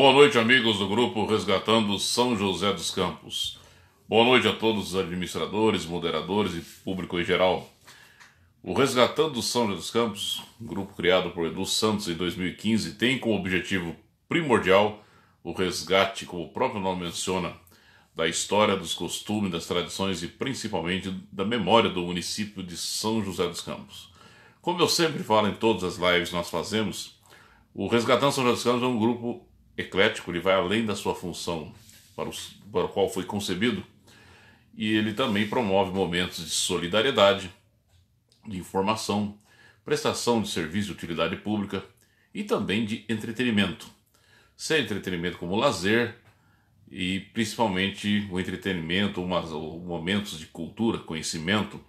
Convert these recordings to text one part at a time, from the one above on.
Boa noite, amigos do grupo Resgatando São José dos Campos. Boa noite a todos os administradores, moderadores e público em geral. O Resgatando São José dos Campos, grupo criado por Edu Santos em 2015, tem como objetivo primordial o resgate, como o próprio nome menciona, da história, dos costumes, das tradições e principalmente da memória do município de São José dos Campos. Como eu sempre falo em todas as lives que nós fazemos, o Resgatando São José dos Campos é um grupo eclético, ele vai além da sua função para, os, para o qual foi concebido, e ele também promove momentos de solidariedade, de informação, prestação de serviço de utilidade pública e também de entretenimento. Seja é entretenimento como lazer e principalmente o entretenimento, umas, momentos de cultura, conhecimento.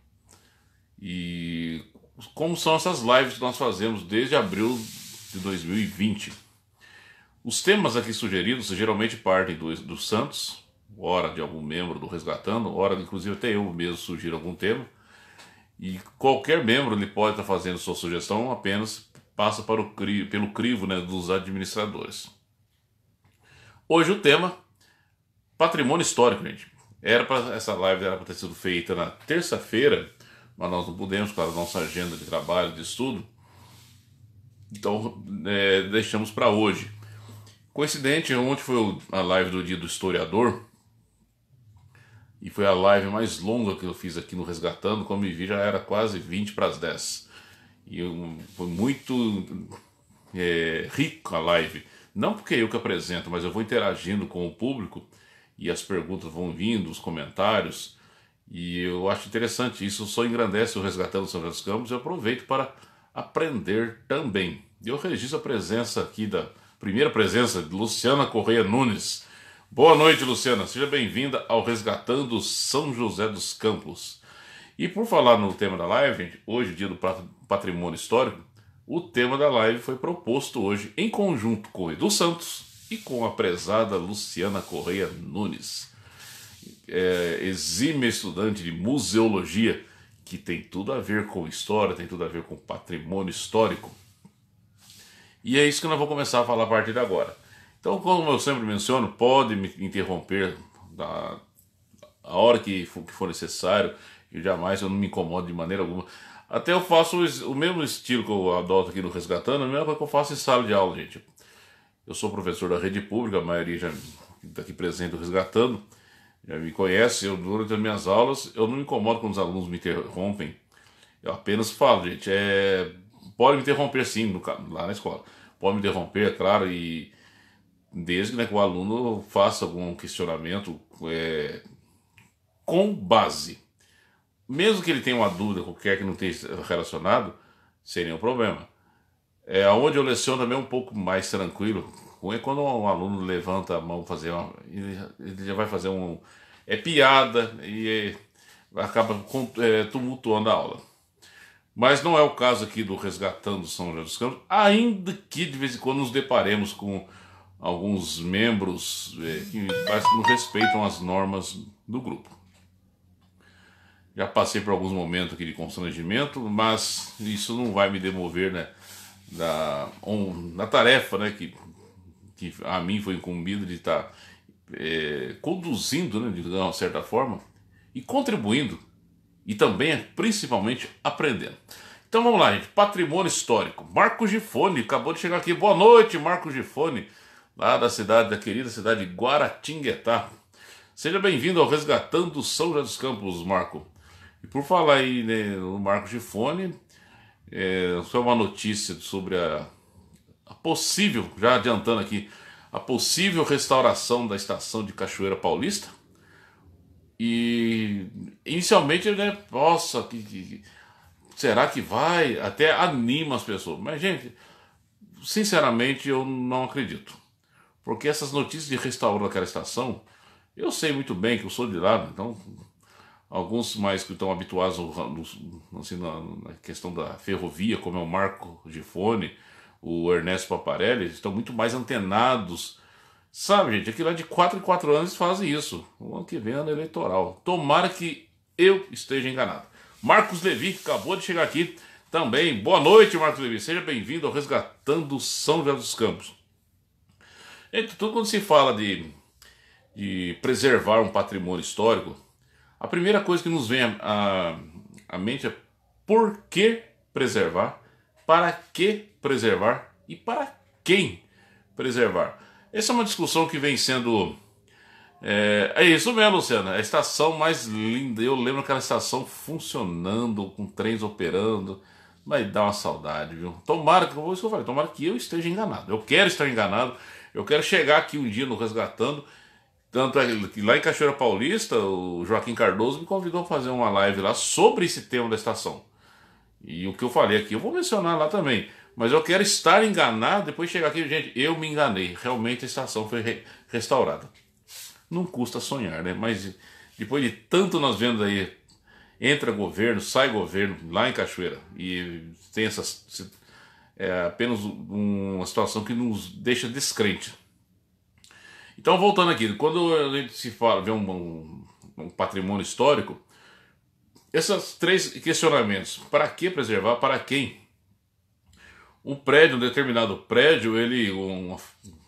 E como são essas lives que nós fazemos desde abril de 2020 os temas aqui sugeridos geralmente partem dos do Santos, Hora de algum membro do Resgatando, hora inclusive até eu mesmo sugiro algum tema. E qualquer membro ele pode estar fazendo sua sugestão, apenas passa para o cri, pelo crivo né, dos administradores. Hoje o tema patrimônio histórico, gente. Era para essa live era para ter sido feita na terça-feira, mas nós não pudemos, claro, nossa agenda de trabalho, de estudo. Então é, deixamos para hoje. Coincidente, ontem foi a live do Dia do Historiador. E foi a live mais longa que eu fiz aqui no Resgatando. Quando me vi, já era quase 20 para as 10. E eu, foi muito é, rico a live. Não porque eu que apresento, mas eu vou interagindo com o público e as perguntas vão vindo, os comentários. E eu acho interessante. Isso só engrandece o Resgatando São José dos Campos. Eu aproveito para aprender também. Eu registro a presença aqui da primeira presença de Luciana Correia Nunes. Boa noite, Luciana. Seja bem-vinda ao Resgatando São José dos Campos. E por falar no tema da live, hoje, dia do patrimônio histórico, o tema da live foi proposto hoje em conjunto com Edu Santos e com a prezada Luciana Correia Nunes, é, exime estudante de museologia, que tem tudo a ver com história, tem tudo a ver com patrimônio histórico. E é isso que nós vamos começar a falar a partir de agora. Então, como eu sempre menciono, pode me interromper da, a hora que for, que for necessário, eu jamais eu não me incomodo de maneira alguma. Até eu faço o, o mesmo estilo que eu adoto aqui no Resgatando, é o mesmo que eu faço em sala de aula, gente. Eu sou professor da rede pública, a maioria já está aqui presente do Resgatando, já me conhece. Eu, durante as minhas aulas, eu não me incomodo quando os alunos me interrompem. Eu apenas falo, gente, é Pode me interromper, sim, no, lá na escola. Pode me interromper, é claro, e desde né, que o aluno faça algum questionamento é, com base. Mesmo que ele tenha uma dúvida qualquer que não esteja relacionado, sem nenhum problema. É onde eu leciono também é um pouco mais tranquilo. É quando um aluno levanta a mão fazer uma, ele já vai fazer um é piada e é, acaba tumultuando a aula. Mas não é o caso aqui do Resgatando São José dos Campos, ainda que de vez em quando nos deparemos com alguns membros é, que parece que não respeitam as normas do grupo. Já passei por alguns momentos aqui de constrangimento, mas isso não vai me demover né, da, um, da tarefa né, que, que a mim foi incumbida de estar tá, é, conduzindo, né, de uma certa forma, e contribuindo e também, principalmente, aprendendo. Então vamos lá, gente. Patrimônio histórico. Marcos Gifone acabou de chegar aqui. Boa noite, Marcos Gifone, lá da cidade, da querida cidade de Guaratinguetá. Seja bem-vindo ao Resgatando São José dos Campos, Marco. E por falar aí né, no Marcos Gifone, é, só uma notícia sobre a, a possível, já adiantando aqui, a possível restauração da estação de Cachoeira Paulista e inicialmente, né, nossa, que, que, será que vai? Até anima as pessoas. Mas, gente, sinceramente, eu não acredito. Porque essas notícias de restauro daquela estação, eu sei muito bem que eu sou de lá, então alguns mais que estão habituados assim, na, questão da ferrovia, como é o Marco Gifone, o Ernesto Paparelli, estão muito mais antenados Sabe, gente, aquilo lá é de 4 em 4 anos fazem isso. O ano que vem é ano eleitoral. Tomara que eu esteja enganado. Marcos Levi, que acabou de chegar aqui também. Boa noite, Marcos Levi. Seja bem-vindo ao Resgatando São José dos Campos. Gente, tudo quando se fala de, de preservar um patrimônio histórico, a primeira coisa que nos vem à mente é por que preservar, para que preservar e para quem preservar. Essa é uma discussão que vem sendo. É, é, isso mesmo, Luciana. A estação mais linda. Eu lembro aquela estação funcionando, com trens operando. Mas dá uma saudade, viu? Tomara que, eu falei, tomara que eu esteja enganado. Eu quero estar enganado. Eu quero chegar aqui um dia no Resgatando. Tanto é que lá em Cachoeira Paulista, o Joaquim Cardoso me convidou a fazer uma live lá sobre esse tema da estação. E o que eu falei aqui, eu vou mencionar lá também. Mas eu quero estar enganado, depois chegar aqui, gente, eu me enganei. Realmente a estação foi re restaurada. Não custa sonhar, né? Mas depois de tanto nós vendo aí, entra governo, sai governo, lá em Cachoeira, e tem essas. É apenas uma situação que nos deixa descrente. Então, voltando aqui, quando a gente se fala, vê um, um, um patrimônio histórico, esses três questionamentos: para que preservar, para quem um prédio, um determinado prédio, ele uma,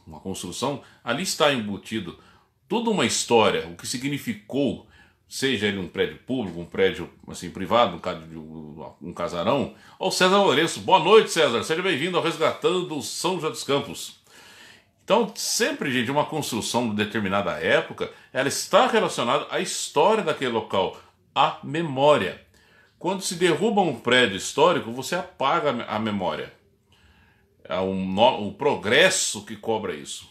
uma construção, ali está embutido toda uma história, o que significou, seja ele um prédio público, um prédio assim privado, um, um casarão, ao César Lourenço. Boa noite, César. Seja bem-vindo ao Resgatando São José dos Campos. Então, sempre, gente, uma construção de determinada época, ela está relacionada à história daquele local, à memória. Quando se derruba um prédio histórico, você apaga a memória. É um, o progresso que cobra isso.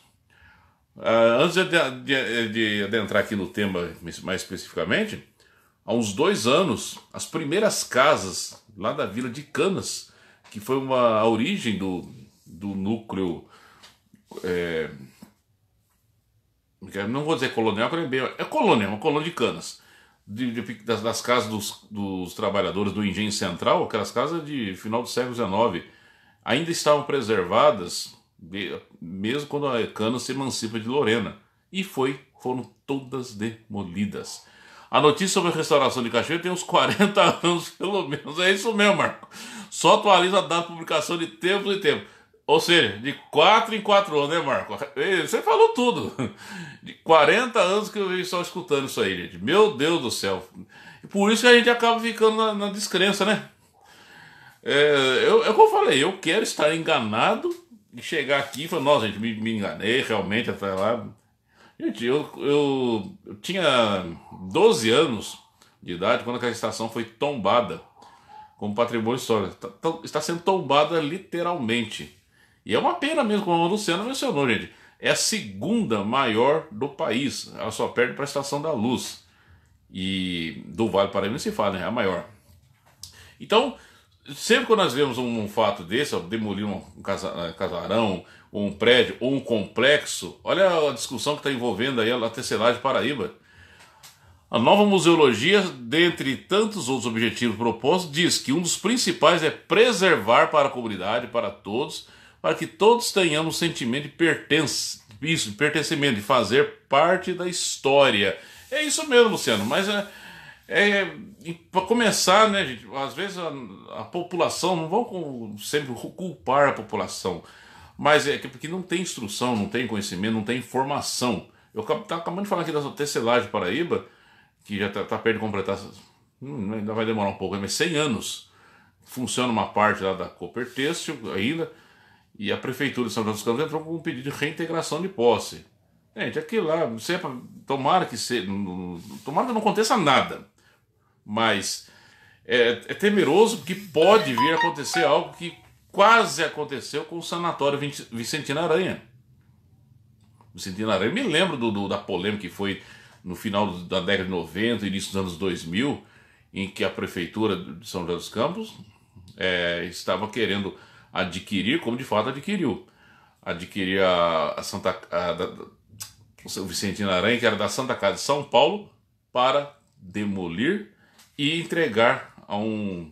Uh, antes de, de, de, adentrar aqui no tema mais especificamente, há uns dois anos, as primeiras casas lá da Vila de Canas, que foi uma, a origem do, do núcleo. É, não vou dizer colonial, é, bem, é colônia, é uma colônia de canas. De, de, das, das, casas dos, dos trabalhadores do engenho central, aquelas casas de final do século XIX ainda estavam preservadas, mesmo quando a Cana se emancipa de Lorena, e foi, foram todas demolidas. A notícia sobre a restauração de Cachoeira tem uns 40 anos, pelo menos. É isso mesmo, Marco. Só atualiza a data de publicação de tempo em tempo. Ou seja, de 4 em 4 anos, né, Marco? É, você falou tudo. De 40 anos que eu venho só escutando isso aí, gente. Meu Deus do céu. E por isso que a gente acaba ficando na, na descrença, né? É, eu, eu, é como eu falei, eu quero estar enganado e chegar aqui e falar, nossa, gente, me, me enganei realmente, até lá. Gente, eu, eu, eu, tinha 12 anos de idade quando aquela estação foi tombada como patrimônio histórico. Está, tá, está sendo tombada literalmente. E é uma pena mesmo, como a Luciana mencionou, gente. É a segunda maior do país. Ela só perde para a Estação da Luz. E do Vale Paraíba se fala, né? É a maior. Então, sempre que nós vemos um, um fato desse, ó, demolir um, casa, eh, casarão, ou um prédio, ou um complexo, olha a discussão que está envolvendo aí a tecelagem Paraíba. A nova museologia, dentre tantos outros objetivos propostos, diz que um dos principais é preservar para a comunidade, para todos, para que todos tenhamos sentimento de pertence, isso, de pertencimento, de fazer parte da história. É isso mesmo, Luciano, mas é, é, para começar, né, gente, às vezes a, a população, não vão sempre culpar a população, mas é porque não tem instrução, não tem conhecimento, não tem formação. Eu estava tá acabando de falar aqui da tecelagem Paraíba, que já está tá perto de completar, hum, ainda vai demorar um pouco, né, mas 100 anos. Funciona uma parte lá da Cooper Têxtil ainda, e a Prefeitura de São José dos Campos entrou com um pedido de reintegração de posse. Gente, aquilo lá, sempre é tomara que se, tomara que não aconteça nada mas é, é temeroso porque pode vir a acontecer algo que quase aconteceu com o Sanatório Vicentina Aranha. Vicentina Aranha, me lembro do, do, da polêmica que foi no final da década de 90, início dos anos 2000, em que a prefeitura de São José dos Campos é, estava querendo adquirir, como de fato adquiriu, adquirir a, a Santa a, da, o Vicentino Aranha, que era da Santa Casa de São Paulo, para demolir e entregar a um,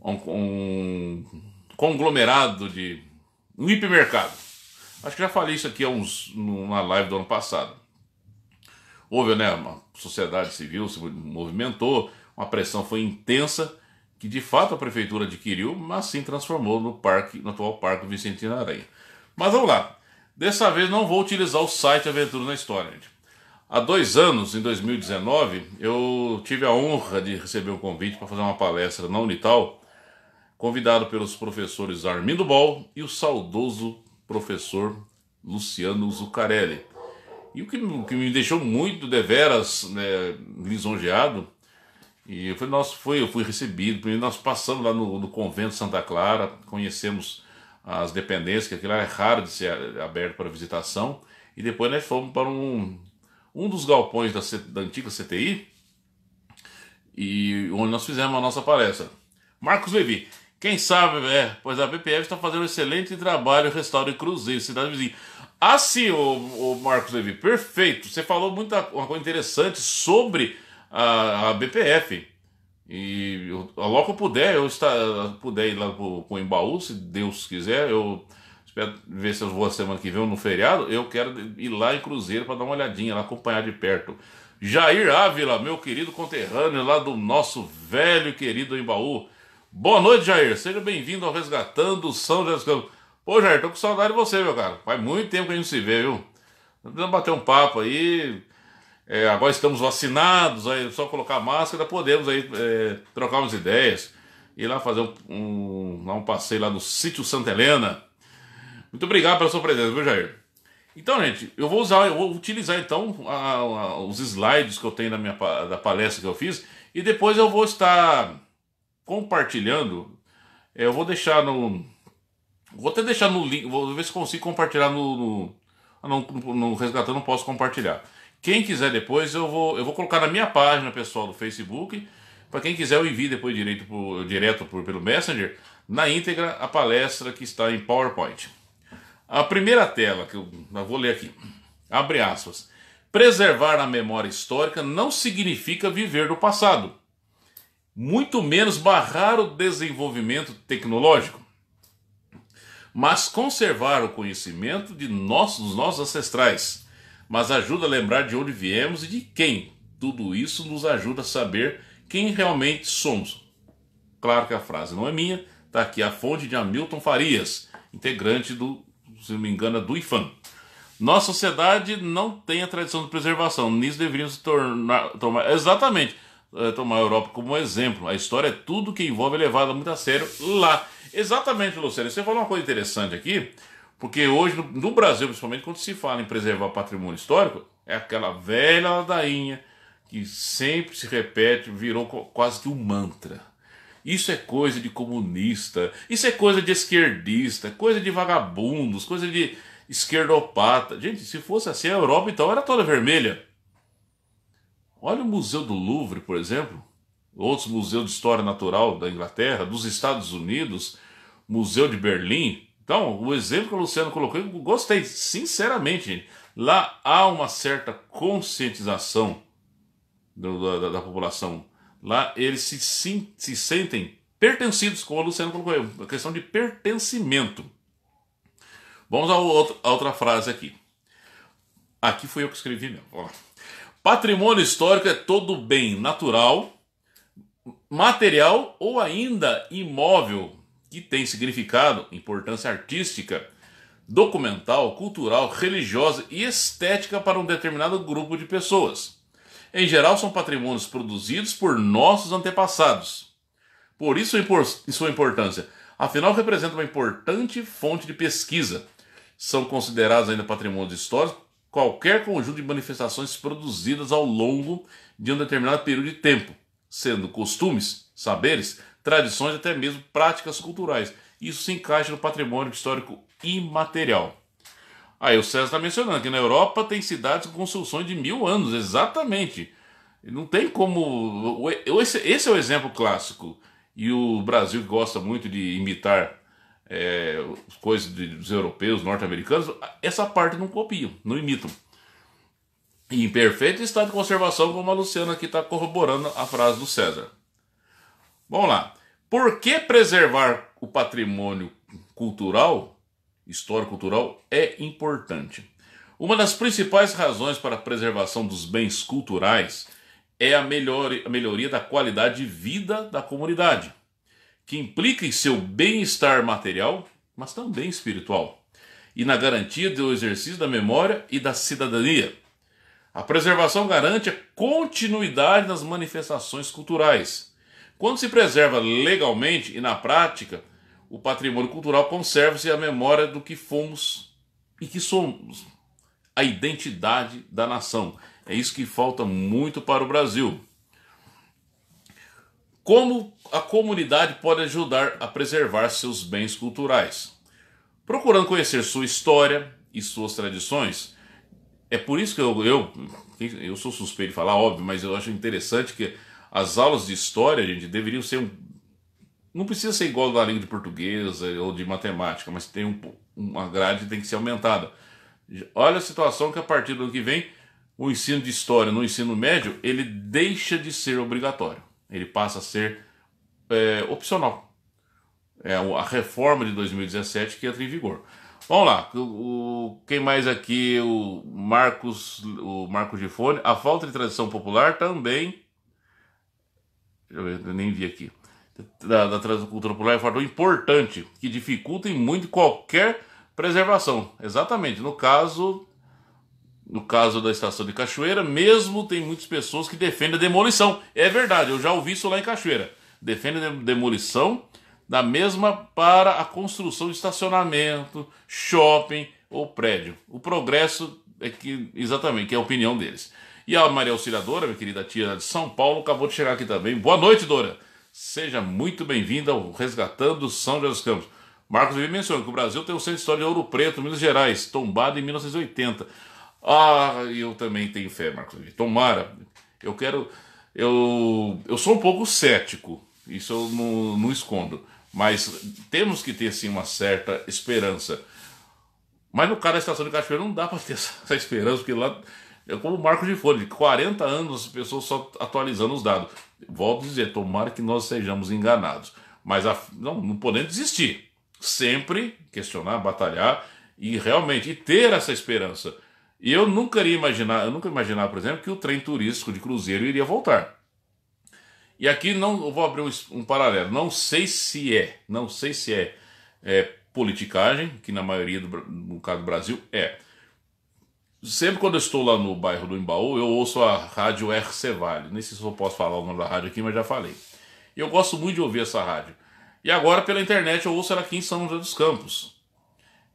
a um, um conglomerado de. um hipermercado. Acho que já falei isso aqui uns, numa live do ano passado. Houve, né? Uma sociedade civil se movimentou, uma pressão foi intensa, que de fato a prefeitura adquiriu, mas sim transformou no parque, no atual Parque Vicentino Aranha. Mas vamos lá. Dessa vez não vou utilizar o site Aventura na História, gente Há dois anos, em 2019, eu tive a honra de receber um convite para fazer uma palestra na Unital, convidado pelos professores Armindo Ball e o saudoso professor Luciano Zuccarelli. E o que, o que me deixou muito deveras né, lisonjeado, e foi, nós, foi, eu fui recebido, primeiro nós passamos lá no, no convento Santa Clara, conhecemos as dependências, que aquilo lá é raro de ser aberto para visitação, e depois nós fomos para um um dos galpões da, da antiga CTI, e onde nós fizemos a nossa palestra. Marcos Levi, Quem sabe, é, pois a BPF está fazendo um excelente trabalho, restauro e cruzeiro, cidade vizinha. Ah, sim, o, Marcos Levi, perfeito. Você falou muita uma coisa interessante sobre a, a BPF. E eu, logo que eu puder, eu estar, puder ir lá para o Embaú, se Deus quiser, eu espero ver se eu vou a semana que vem ou no feriado. Eu quero ir lá em Cruzeiro para dar uma olhadinha, lá acompanhar de perto. Jair Ávila, meu querido conterrâneo lá do nosso velho querido Embaú. Boa noite, Jair. Seja bem-vindo ao Resgatando São José dos Campos. Pô, Jair, tô com saudade de você, meu cara. Faz muito tempo que a gente se vê, viu? Precisamos bater um papo aí. É, agora estamos vacinados, aí é só colocar máscara, podemos aí é, trocar umas ideias. Ir lá fazer um, um, um passeio lá no sítio Santa Helena muito obrigado pela sua presença, viu, Jair? Então, gente, eu vou usar, eu vou utilizar então a, a, os slides que eu tenho da minha da palestra que eu fiz e depois eu vou estar compartilhando. É, eu vou deixar no, vou até deixar no link, vou ver se consigo compartilhar no, no ah, não, no resgatando não posso compartilhar. Quem quiser depois eu vou, eu vou colocar na minha página pessoal do Facebook. Para quem quiser eu envio depois direito direto pelo Messenger na íntegra a palestra que está em PowerPoint. A primeira tela, que eu, eu vou ler aqui, abre aspas. Preservar a memória histórica não significa viver do passado, muito menos barrar o desenvolvimento tecnológico, mas conservar o conhecimento de nossos, dos nossos ancestrais, mas ajuda a lembrar de onde viemos e de quem. Tudo isso nos ajuda a saber quem realmente somos. Claro que a frase não é minha, está aqui a fonte de Hamilton Farias, integrante do se não me engano, é do IFAM. Nossa sociedade não tem a tradição de preservação, nisso deveríamos tornar, tomar, exatamente, eh, tomar a Europa como exemplo. A história é tudo que envolve é levada muito a sério lá. Exatamente, Luciano, você falou uma coisa interessante aqui, porque hoje, no Brasil, principalmente, quando se fala em preservar patrimônio histórico, é aquela velha ladainha que sempre se repete, virou quase que um mantra. Isso é coisa de comunista, isso é coisa de esquerdista, coisa de vagabundos, coisa de esquerdopata. Gente, se fosse assim, a Europa então era toda vermelha. Olha o Museu do Louvre, por exemplo, outros museus de história natural da Inglaterra, dos Estados Unidos, Museu de Berlim. Então, o exemplo que o Luciano colocou, eu gostei, sinceramente, gente. Lá há uma certa conscientização do, da, da população Lá eles se, sim, se sentem pertencidos, como a Luciana colocou, a questão de pertencimento. Vamos a, outro, a outra frase aqui. Aqui fui eu que escrevi mesmo. Patrimônio histórico é todo bem natural, material ou ainda imóvel que tem significado, importância artística, documental, cultural, religiosa e estética para um determinado grupo de pessoas em geral são patrimônios produzidos por nossos antepassados. Por isso sua importância. Afinal, representa uma importante fonte de pesquisa. São considerados ainda patrimônios históricos qualquer conjunto de manifestações produzidas ao longo de um determinado período de tempo, sendo costumes, saberes, tradições até mesmo práticas culturais. Isso se encaixa no patrimônio histórico imaterial. Aí ah, o César está mencionando que na Europa tem cidades com construções de mil anos, exatamente. Não tem como. Esse, é o exemplo clássico. E o Brasil gosta muito de imitar é, coisas dos europeus, norte-americanos, essa parte não copiam, não imitam. em perfeito estado de conservação, como a Luciana aqui está corroborando a frase do César. Vamos lá. Por que preservar o patrimônio cultural histórico-cultural é importante. Uma das principais razões para a preservação dos bens culturais é a, melhor, a melhoria da qualidade de vida da comunidade, que implica em seu bem-estar material, mas também espiritual, e na garantia do exercício da memória e da cidadania. A preservação garante a continuidade das manifestações culturais. Quando se preserva legalmente e na prática, o patrimônio cultural conserva-se a memória do que fomos e que somos, a identidade da nação. É isso que falta muito para o Brasil. Como a comunidade pode ajudar a preservar seus bens culturais? Procurando conhecer sua história e suas tradições. É por isso que eu, eu, eu sou suspeito de falar, óbvio, mas eu acho interessante que as aulas de história, gente, deveriam ser um não precisa ser igual da língua de portuguesa ou de matemática, mas tem um, uma grade que tem que ser aumentada. Olha a situação que a partir do ano que vem o ensino de história no ensino médio ele deixa de ser obrigatório, ele passa a ser é, opcional. É a reforma de 2017 que entra em vigor. Vamos lá, o, quem mais aqui? O Marcos, o Marcos Gifone. A falta de tradição popular também. Eu nem vi aqui da, da transcultura popular é um fator importante que dificulta em muito qualquer preservação. Exatamente. No caso, no caso da estação de Cachoeira, mesmo tem muitas pessoas que defendem a demolição. É verdade, eu já ouvi isso lá em Cachoeira. Defendem a demolição da mesma para a construção de estacionamento, shopping ou prédio. O progresso é que exatamente, que é a opinião deles. E a Maria Auxiliadora, minha querida tia de São Paulo, acabou de chegar aqui também. Boa noite, Dora. Seja muito bem-vindo ao Resgatando São José dos Campos. Marcos Vivi menciona que o Brasil tem o um Centro de História de Ouro Preto, Minas Gerais, tombado em 1980. Ah, eu também tenho fé, Marcos Vivi. Tomara. Eu quero. Eu, eu sou um pouco cético, isso eu não, não escondo. Mas temos que ter, sim, uma certa esperança. Mas no cara da estação de Cachoeira não dá para ter essa esperança, porque lá é como o marco de folha, de 40 anos as pessoas só atualizando os dados. Volto a dizer, tomara que nós sejamos enganados. Mas a, não, não podemos desistir. Sempre questionar, batalhar e realmente e ter essa esperança. E eu nunca iria imaginar, eu nunca imaginar, por exemplo, que o trem turístico de cruzeiro iria voltar. E aqui não eu vou abrir um, um paralelo. Não sei se é, não sei se é, é politicagem, que na maioria do no caso do Brasil é. Sempre quando eu estou lá no bairro do Embaú, eu ouço a rádio RC Vale. Nem sei se eu posso falar o nome da rádio aqui, mas já falei. E eu gosto muito de ouvir essa rádio. E agora pela internet eu ouço ela aqui em São José dos Campos.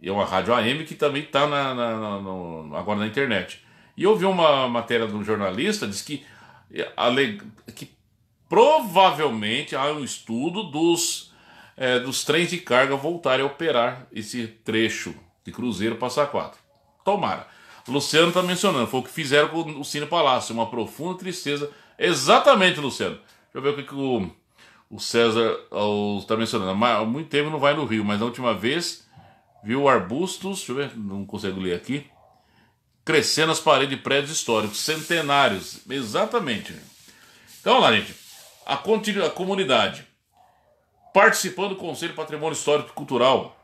E é uma rádio AM que também está na, na, na, agora na internet. E eu vi uma matéria de um jornalista diz que, que provavelmente há um estudo dos, é, dos trens de carga voltarem a operar esse trecho de Cruzeiro Passa Quatro 4. Tomara. Luciano está mencionando, foi o que fizeram com o Cine Palácio, uma profunda tristeza. Exatamente, Luciano. Deixa eu ver o que, que o, o César está mencionando. Há muito tempo não vai no Rio, mas na última vez viu arbustos, deixa eu ver, não consigo ler aqui, crescendo as paredes de prédios históricos, centenários. Exatamente. Então, lá, gente, a, a comunidade participando do Conselho Patrimônio Histórico e Cultural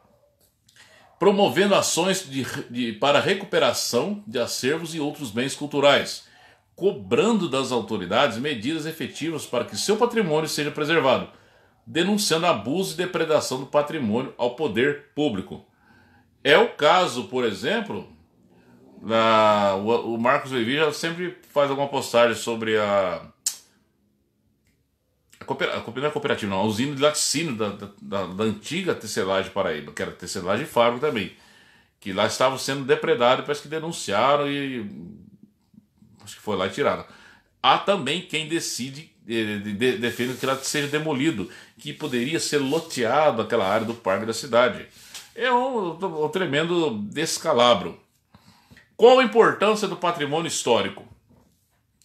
promovendo ações de, de, para recuperação de acervos e outros bens culturais, cobrando das autoridades medidas efetivas para que seu patrimônio seja preservado, denunciando abuso e depredação do patrimônio ao poder público. É o caso, por exemplo, na, ah, o, o Marcos Vivi já sempre faz alguma postagem sobre a cooperativa, não é cooperativa, não, a usina de laticínio da, da, da antiga tecelagem Paraíba, que era tecelagem Fábrica também, que lá estava sendo depredado, parece que denunciaram e. Acho que foi lá e tiraram. Há também quem decide, eh, de, defende que ela seja demolido, que poderia ser loteado aquela área do parque da cidade. É um, um tremendo descalabro. Qual a importância do patrimônio histórico?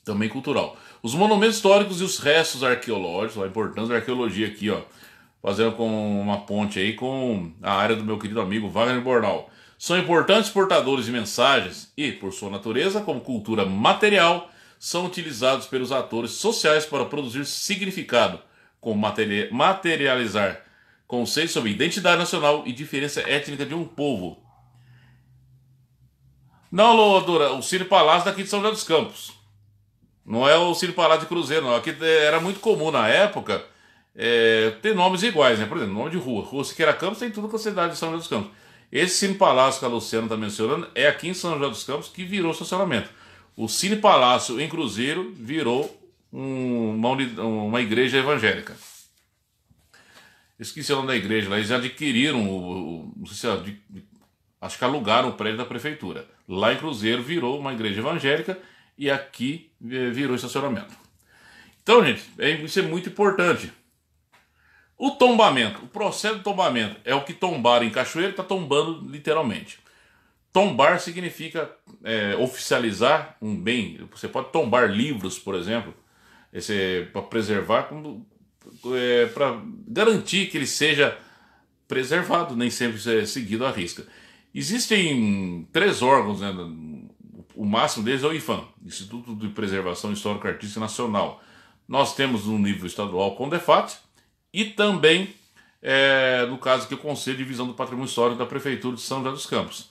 Também cultural. Os monumentos históricos e os restos arqueológicos, a importância da arqueologia aqui, ó, fazendo com uma ponte aí com a área do meu querido amigo Wagner Bornal. São importantes portadores de mensagens e, por sua natureza, como cultura material, são utilizados pelos atores sociais para produzir significado, como materializar conceitos sobre identidade nacional e diferença étnica de um povo. Não, Loadora, o Cine Palácio daqui de São José dos Campos. Não é o Cine Palácio de cruzeiro, não. Aqui é, era muito comum na época é, ter nomes iguais, né? Por exemplo, nome de rua. Rua Siqueira Campos tem tudo com a cidade de São José dos Campos. Esse Cine Palácio que a Luciana está mencionando é aqui em São José dos Campos que virou estacionamento. O Cine Palácio em Cruzeiro virou um, uma, uma, igreja evangélica. Esqueci o nome da igreja lá. Eles adquiriram, o, o, não sei se adqu... É, acho que alugaram o prédio da prefeitura. Lá em Cruzeiro virou uma igreja evangélica e aqui eh, virou estacionamento. Então, gente, é, isso é muito importante. O tombamento, o processo de tombamento é o que tombar em cachoeira, está tombando literalmente. Tombar significa é, oficializar um bem. Você pode tombar livros, por exemplo, é, para preservar, é, para garantir que ele seja preservado, nem sempre é seguido à risca. Existem três órgãos né, o máximo deles é o IFAM, Instituto de Preservação Histórica Artística Nacional. Nós temos um nível estadual o CONDEFAT e também, é, no caso aqui, o Conselho de Divisão do Patrimônio Histórico da Prefeitura de São José dos Campos.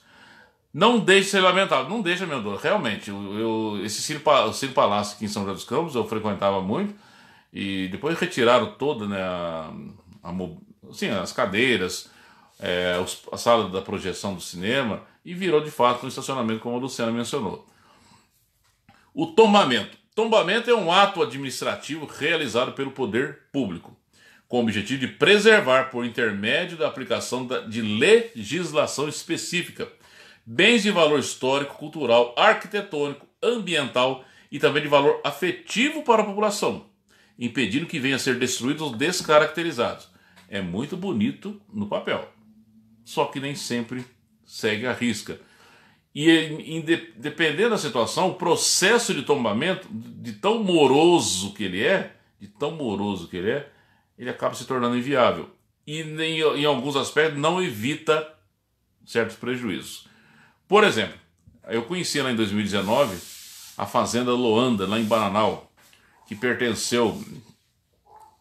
Não deixe de ser lamentável, não deixa, meu Deus. Realmente, eu, eu, esse Ciro, Ciro Palácio aqui em São José dos Campos eu frequentava muito e depois retiraram toda né, a, a, assim, as cadeiras, é, os, a sala da projeção do cinema e virou de fato um estacionamento, como a Luciana mencionou. O tombamento. Tombamento é um ato administrativo realizado pelo poder público, com o objetivo de preservar, por intermédio da aplicação de legislação específica, bens de valor histórico, cultural, arquitetônico, ambiental e também de valor afetivo para a população, impedindo que venham a ser destruídos ou descaracterizados. É muito bonito no papel, só que nem sempre segue à risca. E dependendo da situação, o processo de tombamento, de tão moroso que ele é, de tão moroso que ele é, ele acaba se tornando inviável. E em, em alguns aspectos não evita certos prejuízos. Por exemplo, eu conheci lá em 2019 a fazenda Loanda, lá em Bananal, que pertenceu uh,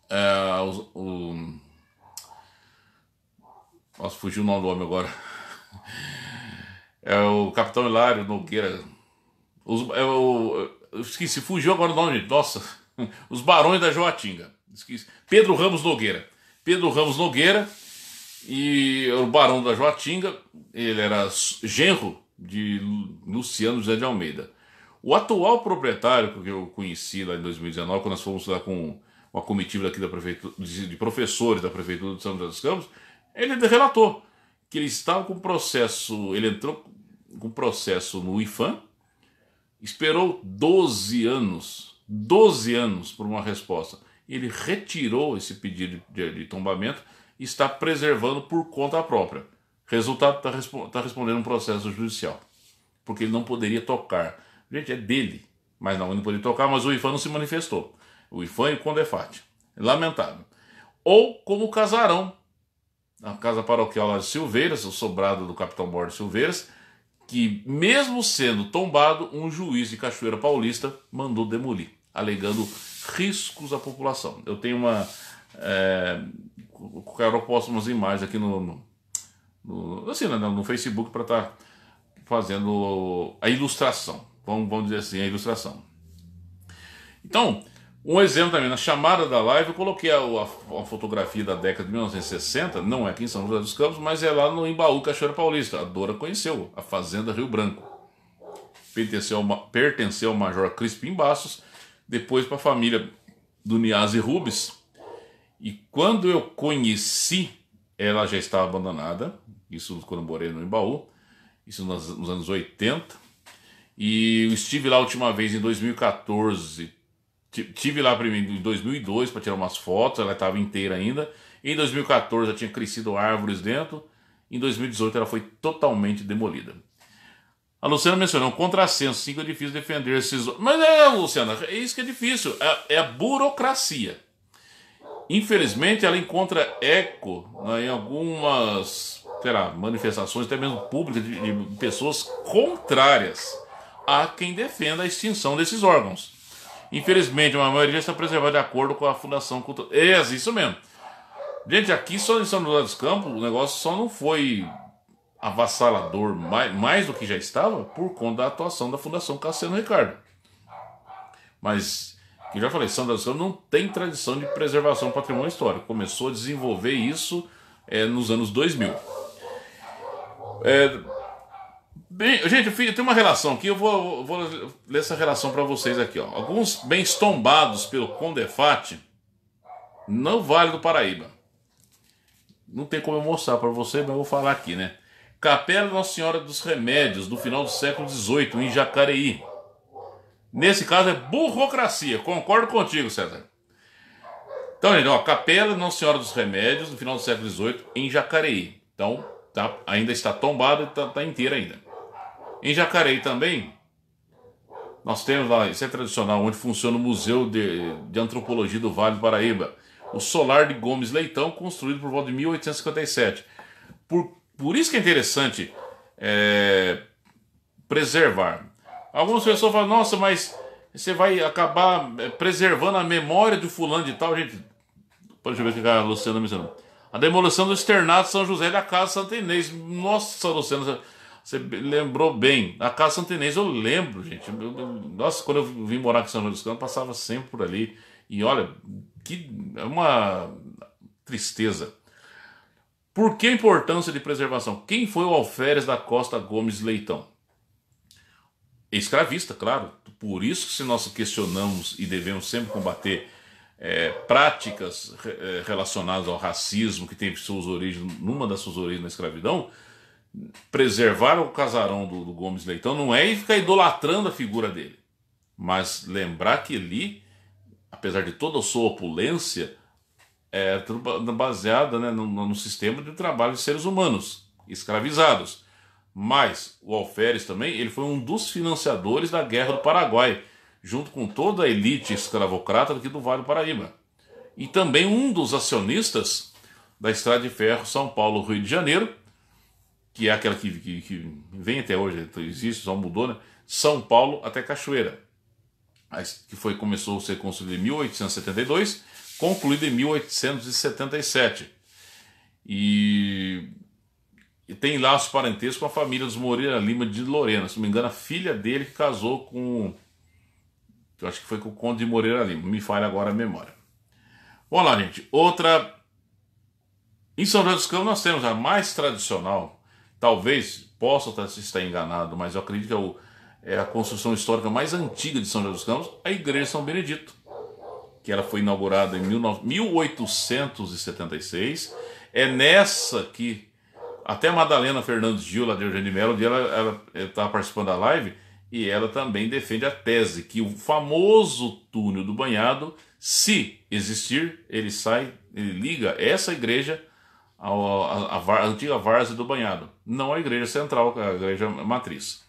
eh, ao, ao, Nossa, fugiu o nome do homem agora é o Capitão Hilário Nogueira. Os, é o, eu esqueci, fugiu agora o nome, nossa. Os Barões da Joatinga. Esqueci. Pedro Ramos Nogueira. Pedro Ramos Nogueira e é o Barão da Joatinga, ele era genro de Luciano José de Almeida. O atual proprietário, que eu conheci lá em 2019, quando nós fomos lá com uma comitiva daqui da prefeitura, de professores da Prefeitura de São José dos Campos, ele é relatou que ele estava com processo, ele entrou com processo no IFAM, esperou 12 anos, 12 anos por uma resposta. Ele retirou esse pedido de, de tombamento e está preservando por conta própria. Resultado, está tá respondendo um processo judicial, porque ele não poderia tocar. Gente, é dele, mas não, ele não poderia tocar, mas o IFAM não se manifestou. O IFAM e o CONDEFAT. Lamentável. Ou como casarão, na Casa Paroquial lá de Silveiras, o sobrado do Capitão Borges Silveiras, que, mesmo sendo tombado, um juiz de Cachoeira Paulista mandou demolir, alegando riscos à população. Eu tenho uma. É, cara, posto umas imagens aqui no. no assim, né, no Facebook para estar tá fazendo a ilustração. Vamos, vamos dizer assim, a ilustração. Então, um exemplo também, na chamada da live eu coloquei a, a, a, fotografia da década de 1960, não é aqui em São José dos Campos, mas é lá no Embaú, Cachoeira Paulista. A Dora conheceu a Fazenda Rio Branco. Pertenceu, pertenceu ao Major Crispim Bastos, depois para a família do Niazi Rubens. E quando eu conheci, ela já estava abandonada, isso quando eu morei no Embaú, isso nos, nos anos 80. E eu estive lá a última vez em 2014, tive lá em 2002 para tirar umas fotos, ela estava inteira ainda. Em 2014 já tinha crescido árvores dentro. Em 2018 ela foi totalmente demolida. A Luciana mencionou um contrassenso, cinco é difícil defender esses. Mas é, Luciana, é isso que é difícil. É, é a burocracia. Infelizmente ela encontra eco né, em algumas será, manifestações, até mesmo públicas, de, de pessoas contrárias a quem defenda a extinção desses órgãos. Infelizmente, uma maioria está preservada de acordo com a Fundação Cultural. É, isso mesmo. Gente, aqui só em São José dos Campos, o negócio só não foi avassalador mais, mais do que já estava por conta da atuação da Fundação Cassiano Ricardo. Mas, que já falei, São José dos Campos não tem tradição de preservação do patrimônio histórico. Começou a desenvolver isso é, nos anos 2000. É, Bem, gente, eu, fiz, eu tenho uma relação aqui, eu vou, vou ler essa relação para vocês aqui. Ó. Alguns bens tombados pelo Condefat no Vale do Paraíba. Não tem como eu mostrar para você, mas eu vou falar aqui, né? Capela Nossa Senhora dos Remédios, do final do século XVIII, em Jacareí. Nesse caso é burocracia, concordo contigo, César. Então, gente, ó, Capela Nossa Senhora dos Remédios, do final do século XVIII, em Jacareí. Então, tá, ainda está tombada, está tá inteira ainda. Em Jacareí também, nós temos lá, isso é tradicional, onde funciona o Museu de, de Antropologia do Vale do Paraíba. O solar de Gomes Leitão, construído por volta de 1857. Por, por isso que é interessante é, preservar. Algumas pessoas falam, nossa, mas você vai acabar é, preservando a memória do fulano de tal. Gente, deixa eu ver o que a Luciana mencionou. A demolição do externato São José da Casa Santa Inês. Nossa, Luciana você lembrou bem. A Casa Santa eu lembro, gente. Eu, eu, nossa, quando eu vim morar aqui em São José dos Campos, passava sempre por ali. E olha, que é uma tristeza. Por que a importância de preservação? Quem foi o alferes da Costa Gomes Leitão? Escravista, claro. Por isso, se nós questionamos e devemos sempre combater é, práticas é, relacionadas ao racismo, que tem suas origens, numa das suas origens na escravidão, preservar o casarão do, do Gomes Leitão não é ficar idolatrando a figura dele, mas lembrar que ele, apesar de toda a sua opulência, é baseada né, no, no sistema de trabalho de seres humanos escravizados. Mas o Alferes também, ele foi um dos financiadores da Guerra do Paraguai, junto com toda a elite escravocrata aqui do Vale do Paraíba. E também um dos acionistas da Estrada de Ferro São Paulo-Rio de Janeiro, que é aquela que, que, que vem até hoje, existe, só mudou, né? São Paulo até Cachoeira, que foi começou a ser construída em 1872, concluída em 1877. E, e tem laço parentesco com a família dos Moreira Lima de Lorena, se não me engano, a filha dele que casou com eu acho que foi com o Conde de Moreira Lima, me falha agora a memória. Vamos lá, gente. Outra em São José dos Campos nós temos a mais tradicional talvez possa estar enganado, mas eu acredito que é, o, é, a construção histórica mais antiga de São José dos Campos, a Igreja São Benedito, que ela foi inaugurada em 1876. É nessa que até Madalena Fernandes Gil, lá de Eugênio Melo, ela está participando da live, e ela também defende a tese que o famoso túnel do banhado, se existir, ele sai, ele liga essa igreja à antiga várzea do banhado não a igreja central, a igreja matriz.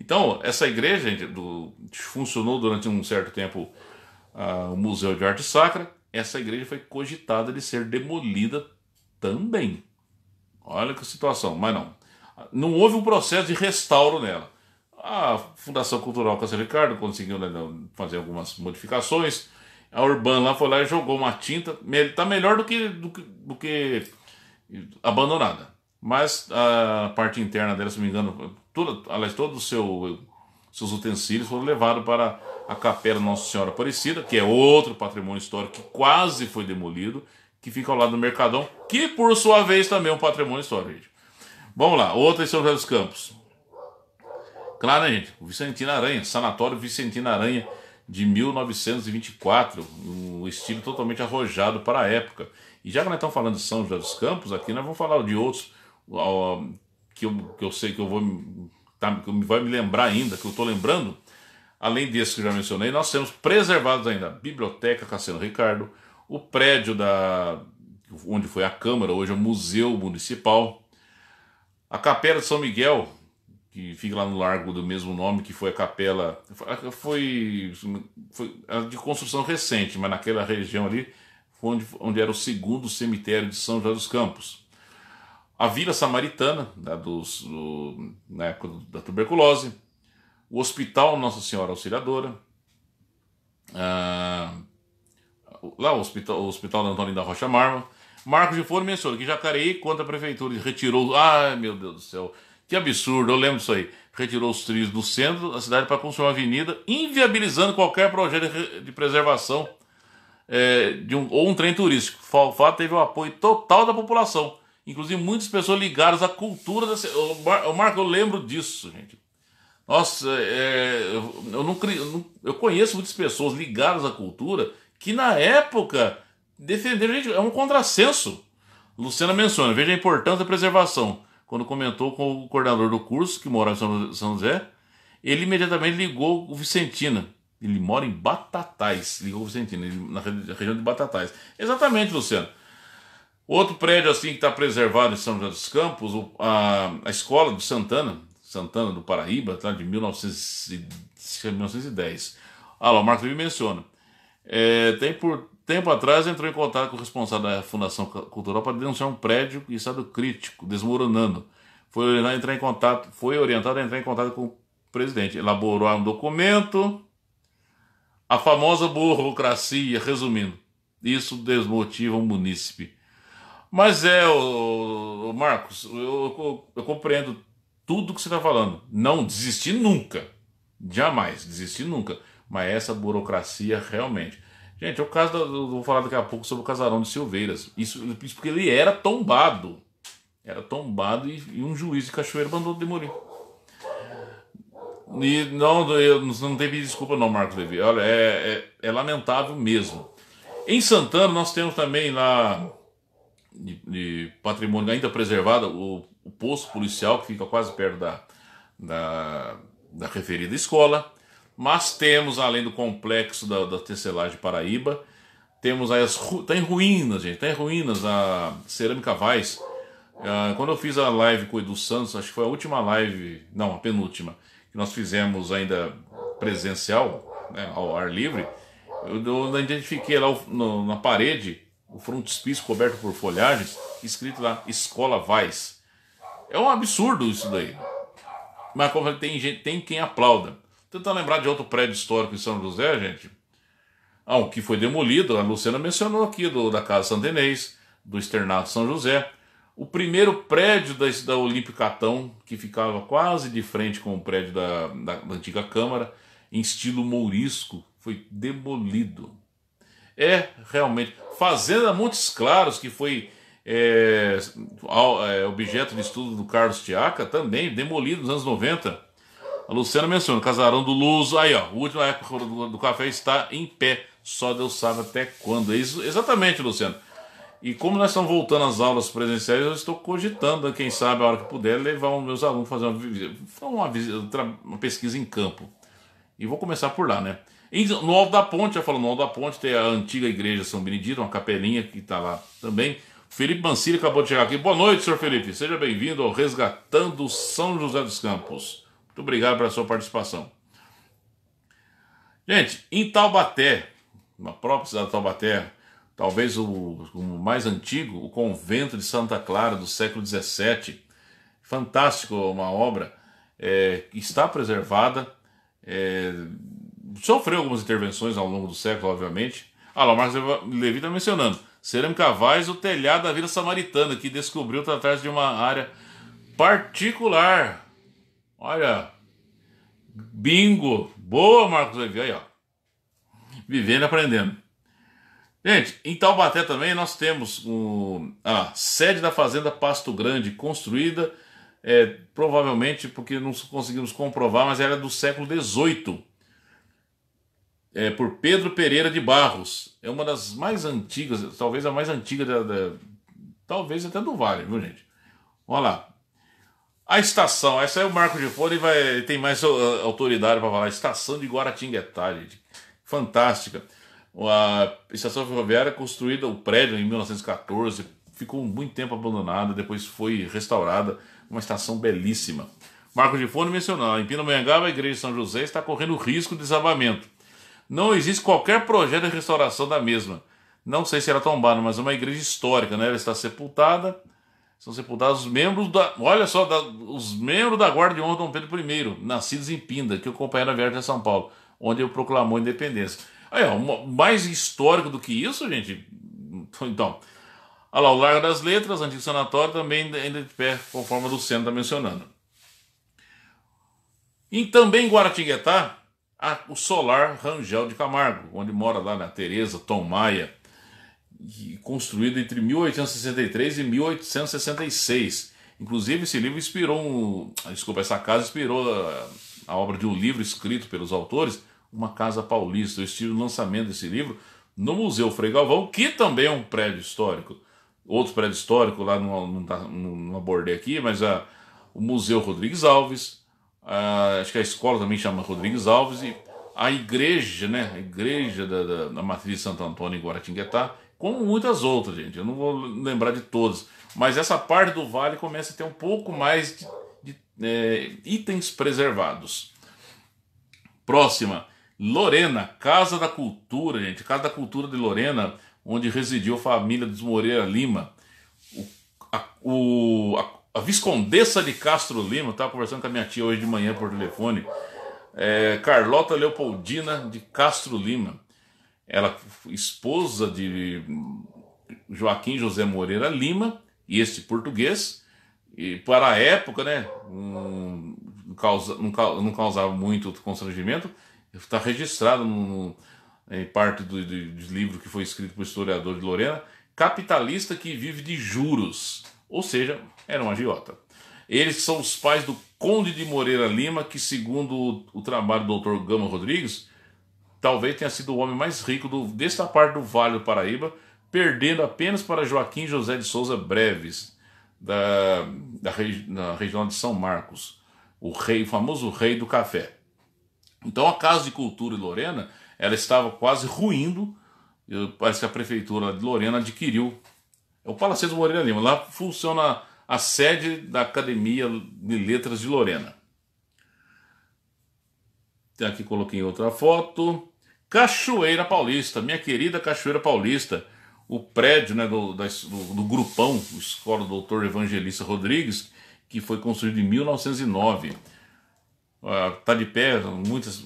Então, essa igreja do, funcionou durante um certo tempo uh, o Museu de Arte Sacra. Essa igreja foi cogitada de ser demolida também. Olha que situação, mas não. Não houve um processo de restauro nela. A Fundação Cultural Casa Ricardo conseguiu né, fazer algumas modificações. A Urban lá foi lá e jogou uma tinta. Está melhor do que, do, do que abandonada. Mas a parte interna dela, se não me engano, toda, aliás, todos os seu, seus utensílios foram levados para a Capela Nossa Senhora Aparecida, que é outro patrimônio histórico que quase foi demolido, que fica ao lado do Mercadão, que por sua vez também é um patrimônio histórico, gente. Vamos lá, outra em São José dos Campos. Claro, né, gente? O Vicentino Aranha, Sanatório Vicentino Aranha de 1924, um estilo totalmente arrojado para a época. E já que nós estamos falando de São José dos Campos, aqui nós vamos falar de outros que eu, que eu sei que eu vou tá, que vai me lembrar ainda, que eu estou lembrando, além desse que já mencionei, nós temos preservados ainda a Biblioteca Cassiano Ricardo, o prédio da onde foi a Câmara, hoje é o Museu Municipal, a Capela de São Miguel, que fica lá no largo do mesmo nome, que foi a capela. Foi, foi de construção recente, mas naquela região ali, onde, onde era o segundo cemitério de São José dos Campos a Vila Samaritana, né, dos, do, na época da tuberculose, o Hospital Nossa Senhora Auxiliadora, ah, lá o Hospital, o hospital Antônio da Rocha Marma. Marcos de Foro menciona que Jacareí, quando a prefeitura retirou. Ai, meu Deus do céu, que absurdo, eu lembro disso aí. Retirou os trilhos do centro da cidade para construir uma avenida, inviabilizando qualquer projeto de preservação é, de um, ou um trem turístico. Falfá teve o apoio total da população Inclusive, muitas pessoas ligadas à cultura da cidade. Marco, eu lembro disso, gente. Nossa, é, eu, não, eu conheço muitas pessoas ligadas à cultura que na época defenderam. Gente, é um contrassenso. Luciana menciona, veja a importância da preservação. Quando comentou com o coordenador do curso, que mora em São José, ele imediatamente ligou o Vicentina. Ele mora em Batatais. Ligou o Vicentina, na região de Batatais. Exatamente, Luciano. Outro prédio assim que está preservado em São José dos Campos, a, a escola do Santana, Santana do Paraíba, tá, de 1910. Ah lá, o Marco Vivi menciona. É, tem por tempo atrás entrou em contato com o responsável da Fundação Cultural para denunciar um prédio em estado crítico, desmoronando. Foi orientado a entrar em contato, foi orientado a entrar em contato com o presidente. Elaborou um documento, a famosa burocracia, resumindo. Isso desmotiva o munícipe mas é, o, Marcos, eu, eu, compreendo tudo que você está falando. Não desistir nunca. Jamais desistir nunca. Mas essa burocracia realmente. Gente, é o caso. eu vou falar daqui a pouco sobre o casarão de Silveiras. Isso, isso porque ele era tombado. Era tombado e, e um juiz de Cachoeira mandou demolir. E não, eu, não teve desculpa, não, Marcos Levi. Olha, é, é, é lamentável mesmo. Em Santana, nós temos também lá de, de patrimônio ainda preservado, o, o, posto policial que fica quase perto da, da, da referida escola. Mas temos, além do complexo da, da tecelagem Paraíba, temos aí as tá em ruínas, gente, tá em ruínas a cerâmica Vaz. Ah, quando eu fiz a live com o Edu Santos, acho que foi a última live, não, a penúltima, que nós fizemos ainda presencial, né, ao ar livre, eu, eu identifiquei lá no, na parede o frontispício coberto por folhagens, escrito lá Escola Vais. É um absurdo isso daí. Mas como tem gente, tem quem aplauda. tentar lembrar de outro prédio histórico em São José, gente. Ah, o que foi demolido, a Luciana mencionou aqui, do, da Casa Santenês, do Externato São José. O primeiro prédio da, da Olímpio que ficava quase de frente com o prédio da, da, da antiga Câmara, em estilo mourisco, foi demolido. É realmente. Fazenda Montes Claros, que foi é, é, objeto de estudo do Carlos Tiaca, também demolido nos anos 90. A Luciana menciona, casarão do Luso. Aí, ó, a última época do, do café está em pé. Só Deus sabe até quando. É isso, exatamente, Luciano. E como nós estamos voltando às aulas presenciais, eu estou cogitando, quem sabe, a hora que puder, levar os meus alunos fazer uma, uma, uma pesquisa em campo. E vou começar por lá, né? no Alto da Ponte, já falando, no Alto da Ponte tem a antiga igreja São Benedito, uma capelinha que está lá também. Felipe Mancini acabou de chegar aqui. Boa noite, senhor Felipe. Seja bem-vindo ao Resgatando São José dos Campos. Muito obrigado pela sua participação. Gente, em Taubaté, na própria cidade de Taubaté, talvez o, o mais antigo, o convento de Santa Clara do século XVII. Fantástico, uma obra é, que está preservada. É, sofreu algumas intervenções ao longo do século, obviamente. Ah lá, o Marcos Levi está mencionando. Cerâmica Vaz, o telhado da Vila Samaritana, que descobriu tá atrás de uma área particular. Olha, bingo. Boa, Marcos Levi, aí ó. Vivendo e aprendendo. Gente, em Taubaté também nós temos um, a sede da Fazenda Pasto Grande construída, é, provavelmente porque não conseguimos comprovar, mas era é do século XVIII é, por Pedro Pereira de Barros. É uma das mais antigas, talvez a mais antiga, da, da talvez até do Vale, viu, gente? Olha lá. A estação, essa é o Marco de Fora e vai, tem mais uh, autoridade para falar. Estação de Guaratinguetá, gente. Fantástica. A estação ferroviária construída, o prédio em 1914, ficou muito tempo abandonada, depois foi restaurada. Uma estação belíssima. Marco de Fone mencionou, em Pindamonhangaba, a igreja de São José está correndo risco de desabamento não existe qualquer projeto de restauração da mesma. Não sei se era tombada, mas é uma igreja histórica, né? Ela está sepultada. São sepultados os membros da. Olha só, da, os membros da Guarda de Honra Dom Pedro I, nascidos em Pinda, que acompanharam é a viagem a São Paulo, onde ele proclamou a independência. Aí, ó, mais histórico do que isso, gente. Então, olha lá, o Largo das Letras, antigo sanatório, também ainda de pé, conforme o Luciano está mencionando. E também em Guaratinguetá, a, ah, o Solar Rangel de Camargo, onde mora lá na né, Teresa Tom Maia, construído entre 1863 e 1866. Inclusive, esse livro inspirou um, ah, Desculpa, essa casa inspirou a, a, obra de um livro escrito pelos autores, Uma Casa Paulista. Eu estive no lançamento desse livro no Museu Frei Galvão, que também é um prédio histórico. Outro prédio histórico lá, não, não, tá, não abordei aqui, mas a, ah, o Museu Rodrigues Alves, ah, acho que a escola também chama Rodrigues Alves, e a igreja, né, a igreja da, da, da Matriz Santo Antônio em Guaratinguetá, como muitas outras, gente, eu não vou lembrar de todas, mas essa parte do vale começa a ter um pouco mais de, de é, itens preservados. Próxima, Lorena, Casa da Cultura, gente, Casa da Cultura de Lorena, onde residiu a família dos Moreira Lima. O, a, o, a a Viscondessa de Castro Lima, estava conversando com a minha tia hoje de manhã por telefone, é, Carlota Leopoldina de Castro Lima, ela esposa de Joaquim José Moreira Lima, e este português, e para a época, né, um, causa, não, não, causava muito constrangimento, está registrado no, em parte do, do, do livro que foi escrito pelo historiador de Lorena, capitalista que vive de juros, ou seja, era um agiota. Eles são os pais do Conde de Moreira Lima, que, segundo o, trabalho do Dr. Gama Rodrigues, talvez tenha sido o homem mais rico do, desta parte do Vale do Paraíba, perdendo apenas para Joaquim José de Souza Breves, da, da na região de São Marcos, o rei, o famoso rei do café. Então a Casa de Cultura de Lorena ela estava quase ruindo, parece que a prefeitura de Lorena adquiriu. É o de Moreira Lima, lá funciona a sede da Academia de Letras de Lorena. Aqui coloquei outra foto. Cachoeira Paulista, minha querida Cachoeira Paulista. O prédio né, do, da, do, do grupão, o escola do doutor Evangelista Rodrigues, que foi construído em 1909. Está uh, de pé, muitas,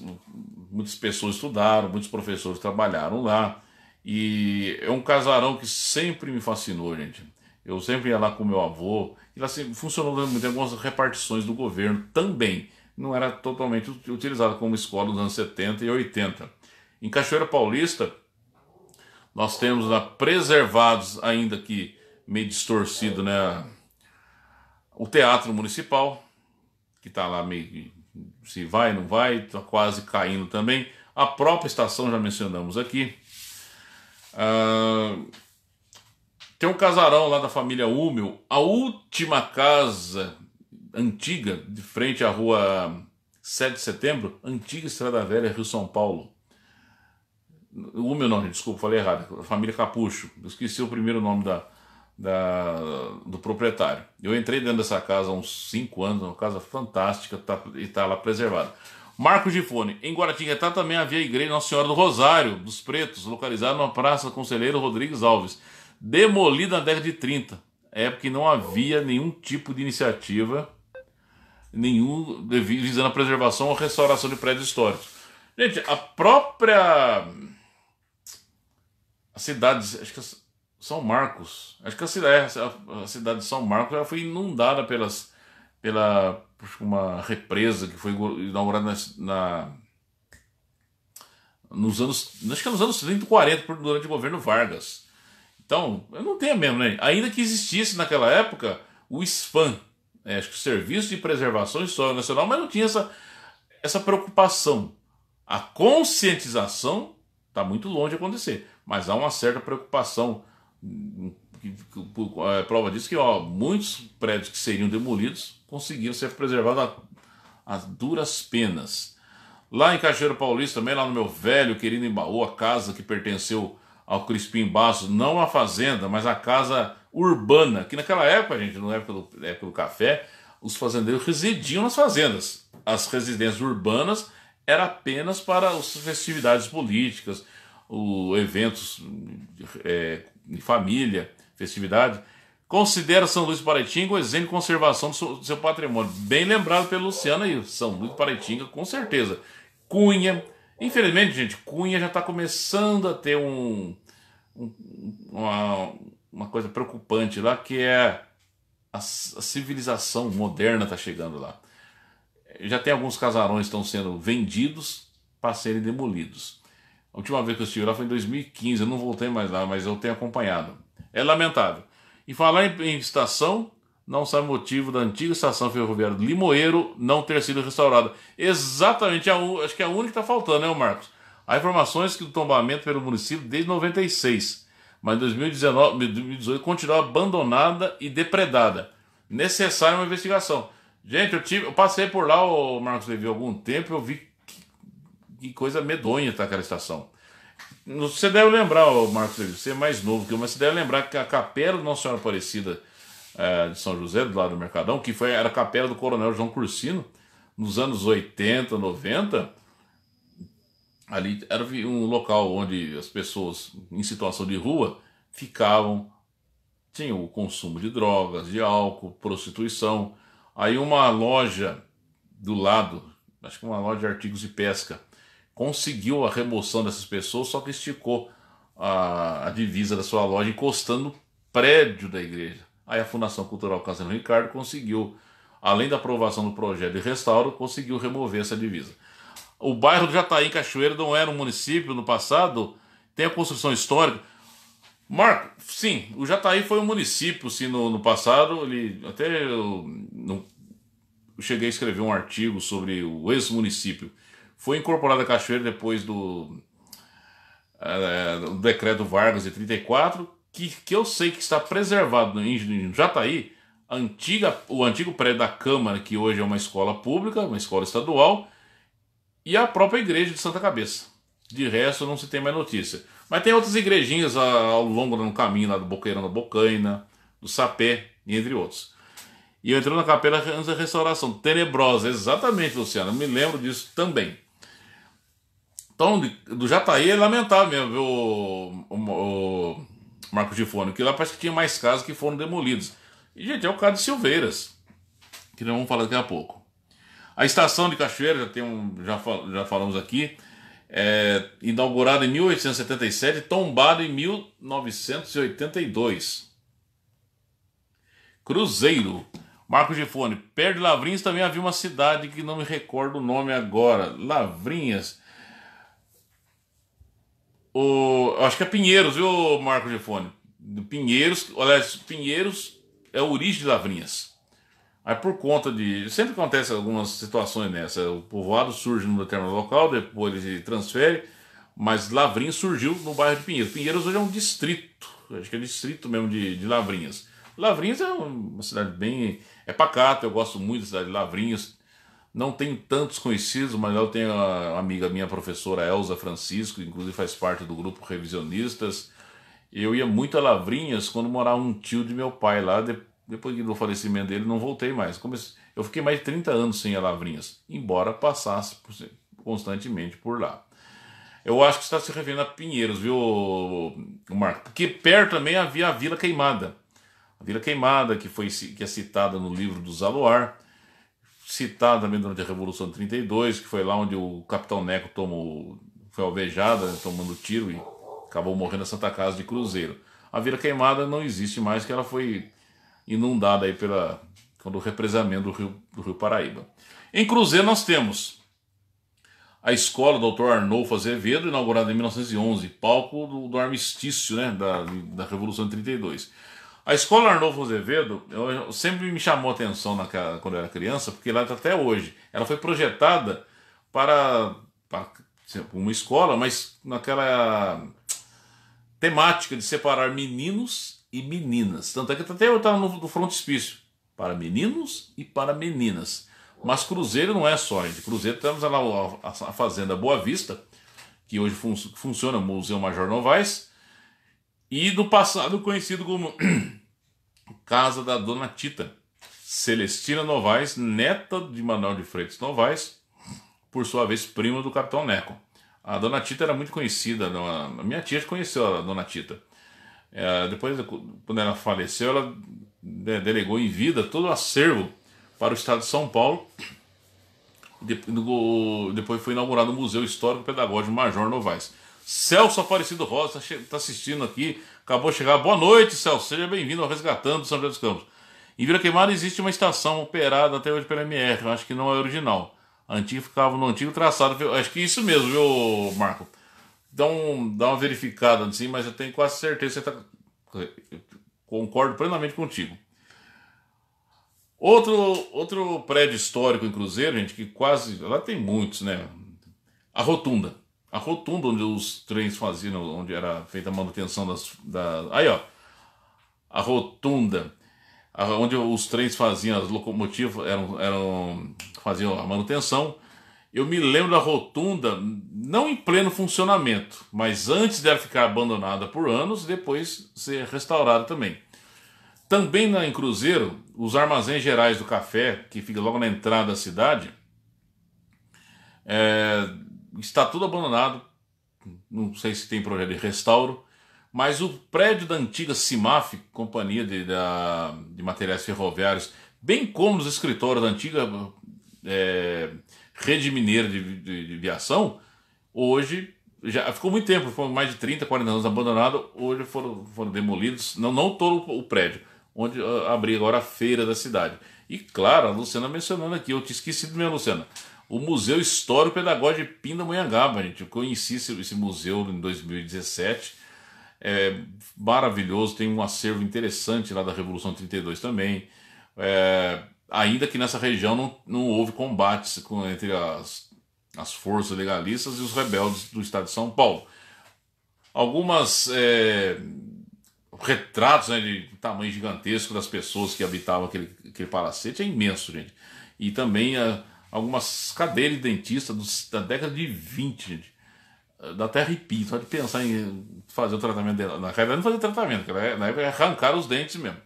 muitas pessoas estudaram, muitos professores trabalharam lá. E é um casarão que sempre me fascinou, gente. Eu sempre ia lá com meu avô. E lá assim, funcionou muito. Algumas repartições do governo também não era totalmente utilizada como escola nos anos 70 e 80. Em Cachoeira Paulista, nós temos lá preservados, ainda que meio distorcido, né? O Teatro Municipal, que está lá meio se vai, não vai, está quase caindo também. A própria estação já mencionamos aqui. Ah, tem um casarão lá da família Hummel, a última casa antiga, de frente à rua 7 de setembro, antiga Estrada Velha, Rio São Paulo. O não, desculpa, falei errado. A família Capucho. esqueci o primeiro nome da, da, do proprietário. Eu entrei dentro dessa casa há uns 5 anos, uma casa fantástica tá, e está lá preservada. Marcos Gifone, Em Guaratinguetá também havia a igreja Nossa Senhora do Rosário, dos Pretos, localizada na Praça Conselheiro Rodrigues Alves demolida na década de 30, época em que não havia nenhum tipo de iniciativa nenhum visando a preservação ou restauração de prédios históricos. Gente, a própria a cidade, acho que é São Marcos, acho que a cidade, é, a cidade de São Marcos ela foi inundada pelas pela uma represa que foi inaugurada na, na nos anos, acho que é nos anos 30 40 durante o governo Vargas. Então, eu não tenho mesmo, né? Ainda que existisse naquela época o SPAM, né? acho que o Serviço de Preservação solo Nacional, mas não tinha essa, essa preocupação. A conscientização está muito longe de acontecer, mas há uma certa preocupação. É, prova disso que ó, muitos prédios que seriam demolidos conseguiram ser preservados a, a duras penas. Lá em Cachoeiro Paulista, também lá no meu velho querido Embaú, a casa que pertenceu ao Crispim Bastos, não a fazenda, mas a casa urbana, que naquela época, gente, não época pelo, café, os fazendeiros residiam nas fazendas. As residências urbanas era apenas para as festividades políticas, o, eventos é, em família, festividade. Considera São Luís do Paretinga um exemplo de conservação do seu, do seu patrimônio. Bem lembrado pelo Luciano aí, São Luís do Paretinga, com certeza. Cunha, Infelizmente, gente, Cunha já está começando a ter um, uma, uma coisa preocupante lá que é a, a civilização moderna está chegando lá. Já tem alguns casarões que estão sendo vendidos para serem demolidos. A última vez que eu estive lá foi em 2015, eu não voltei mais lá, mas eu tenho acompanhado. É lamentável. E falar em, em estação, não sabe motivo da antiga estação ferroviária do Limoeiro não ter sido restaurada. Exatamente, a, acho que é a única que está faltando, né, Marcos? Há informações que do tombamento pelo município desde 96, mas 2019, 2018 continua abandonada e depredada. Necessária uma investigação. Gente, eu, tive, eu passei por lá, o Marcos Levi, algum tempo, eu vi que, que coisa medonha tá aquela estação. Você deve lembrar, o Marcos Levi, você é mais novo que eu, mas você deve lembrar que a capela do Nossa Senhora Aparecida é, de São José, do lado do Mercadão, que foi, era a capela do Coronel João Cursino, nos anos 80, 90, ali era um local onde as pessoas em situação de rua ficavam, tinham o consumo de drogas, de álcool, prostituição. Aí uma loja do lado, acho que uma loja de artigos de pesca, conseguiu a remoção dessas pessoas, só que esticou a, a divisa da sua loja encostando no prédio da igreja. Aí a Fundação Cultural Casino Ricardo conseguiu, além da aprovação do projeto de restauro, conseguiu remover essa divisa o bairro do Jataí, em Cachoeira, não era um município no passado, tem a construção histórica. Marco, sim, o Jataí foi um município, sim, no, no passado, ele até eu, não, eu cheguei a escrever um artigo sobre o ex-município. Foi incorporado a Cachoeira depois do, é, do decreto Vargas de 34, que, que eu sei que está preservado no, no Jataí, antiga, o antigo prédio da Câmara, que hoje é uma escola pública, uma escola estadual, e a própria igreja de Santa Cabeça. De resto, não se tem mais notícia. Mas tem outras igrejinhas ao longo do caminho, lá do Boqueirão da Bocaina, do Sapé, entre outros. E eu entrei na capela antes da restauração. Tenebrosa, exatamente, Luciano. Eu me lembro disso também. Então, do Jataí é lamentável mesmo, viu, o, o, o Marco que lá parece que tinha mais casas que foram demolidas. E, gente, é o caso de Silveiras, que nós vamos falar daqui a pouco. A estação de Cachoeira, já, tem um, já, fal, já falamos aqui, é, inaugurada em 1877, tombada em 1982. Cruzeiro. Marcos de Fone, perto de Lavrinhas também havia uma cidade que não me recordo o nome agora. Lavrinhas. O, acho que é Pinheiros, viu, Marcos de Fone? Pinheiros, olha, Pinheiros é a origem de Lavrinhas. Aí por conta de. Sempre acontece algumas situações nessa. O povoado surge num determinado local, depois ele se transfere, mas Lavrinhas surgiu no bairro de Pinheiros. Pinheiros hoje é um distrito, acho que é distrito mesmo de, de Lavrinhas. Lavrinhas é uma cidade bem. é pacata, eu gosto muito da cidade de Lavrinhas. Não tenho tantos conhecidos, mas eu tenho a amiga minha, professora Elza Francisco, que inclusive faz parte do grupo Revisionistas. Eu ia muito a Lavrinhas quando morava um tio de meu pai lá, depois depois do falecimento dele, não voltei mais. eu fiquei mais de 30 anos sem a Lavrinhas, embora passasse constantemente por lá. Eu acho que está se referindo a Pinheiros, viu, Marco? Porque perto também havia a Vila Queimada. A Vila Queimada, que, foi, que é citada no livro do Zaloar, citada também durante a Revolução de 32, que foi lá onde o Capitão Neco tomou, foi alvejado, né, tomando tiro e acabou morrendo na Santa Casa de Cruzeiro. A Vila Queimada não existe mais, que ela foi inundada aí pela, pelo represamento do Rio, do Rio Paraíba. Em Cruzeiro nós temos a escola Dr. Arnolfo Azevedo, inaugurada em 1911, palco do, do armistício né, da, da Revolução de 32. A escola Arnolfo Azevedo eu, sempre me chamou a atenção na, quando eu era criança, porque lá tá até hoje ela foi projetada para, para tipo, uma escola, mas naquela temática de separar meninos e meninas. Tanto é que até eu estava no, no frontispício, para meninos e para meninas. Mas Cruzeiro não é só, gente. Cruzeiro temos lá a, a, a Fazenda Boa Vista, que hoje fun funciona o Museu Major Novaes, e do passado conhecido como Casa da Dona Tita, Celestina Novaes, neta de Manuel de Freitas Novaes, por sua vez prima do Capitão Neco. A Dona Tita era muito conhecida, a minha tia conheceu a Dona Tita. É, depois, quando ela faleceu, ela né, delegou em vida todo o acervo para o estado de São Paulo. Depois foi inaugurado o Museu Histórico Pedagógico Major Novaes. Celso Aparecido Rosa está assistindo aqui, acabou de chegar. Boa noite, Celso, seja bem-vindo ao Resgatando São José dos Campos. Em Vila Queimada existe uma estação operada até hoje pela MR, acho que não é original. A antiga ficava no antigo traçado. Acho que é isso mesmo, viu, Marco? dá, um, dá uma verificada assim, mas eu tenho quase certeza que você está. Concordo plenamente contigo. Outro, outro prédio histórico em Cruzeiro, gente, que quase. Lá tem muitos, né? A Rotunda. A Rotunda, onde os trens faziam, onde era feita a manutenção das. Da, aí, ó. A Rotunda onde os trens faziam as locomotivas eram, eram faziam a manutenção eu me lembro da rotunda, não em pleno funcionamento, mas antes dela ficar abandonada por anos e depois ser restaurada também. Também na, em Cruzeiro, os armazéns gerais do café, que fica logo na entrada da cidade, é, está tudo abandonado. Não sei se tem projeto de restauro, mas o prédio da antiga CIMAF, Companhia de, da, de Materiais Ferroviários, bem como os escritórios da antiga. É, rede mineira de, de, de viação, hoje já ficou muito tempo, foram mais de 30, 40 anos abandonado, hoje foram, foram demolidos, não, não todo o prédio, onde abriu ah, abri agora a feira da cidade. E claro, a Luciana mencionando aqui, eu tinha esquecido mesmo, Luciana, o Museu Histórico Pedagógico de Pindamonhangaba, gente, eu conheci esse, esse museu em 2017, é maravilhoso, tem um acervo interessante lá da Revolução 32 também, é, ainda que nessa região não, não houve combates com, entre as, as forças legalistas e os rebeldes do estado de São Paulo. Algumas é, retratos né, de tamanho gigantesco das pessoas que habitavam aquele, aquele palacete é imenso, gente. E também a, é, algumas cadeiras de dentista dos, da década de 20, gente. É, dá até arrepio, só de pensar em fazer o tratamento dela. Na realidade, não fazer tratamento, na época arrancaram os dentes mesmo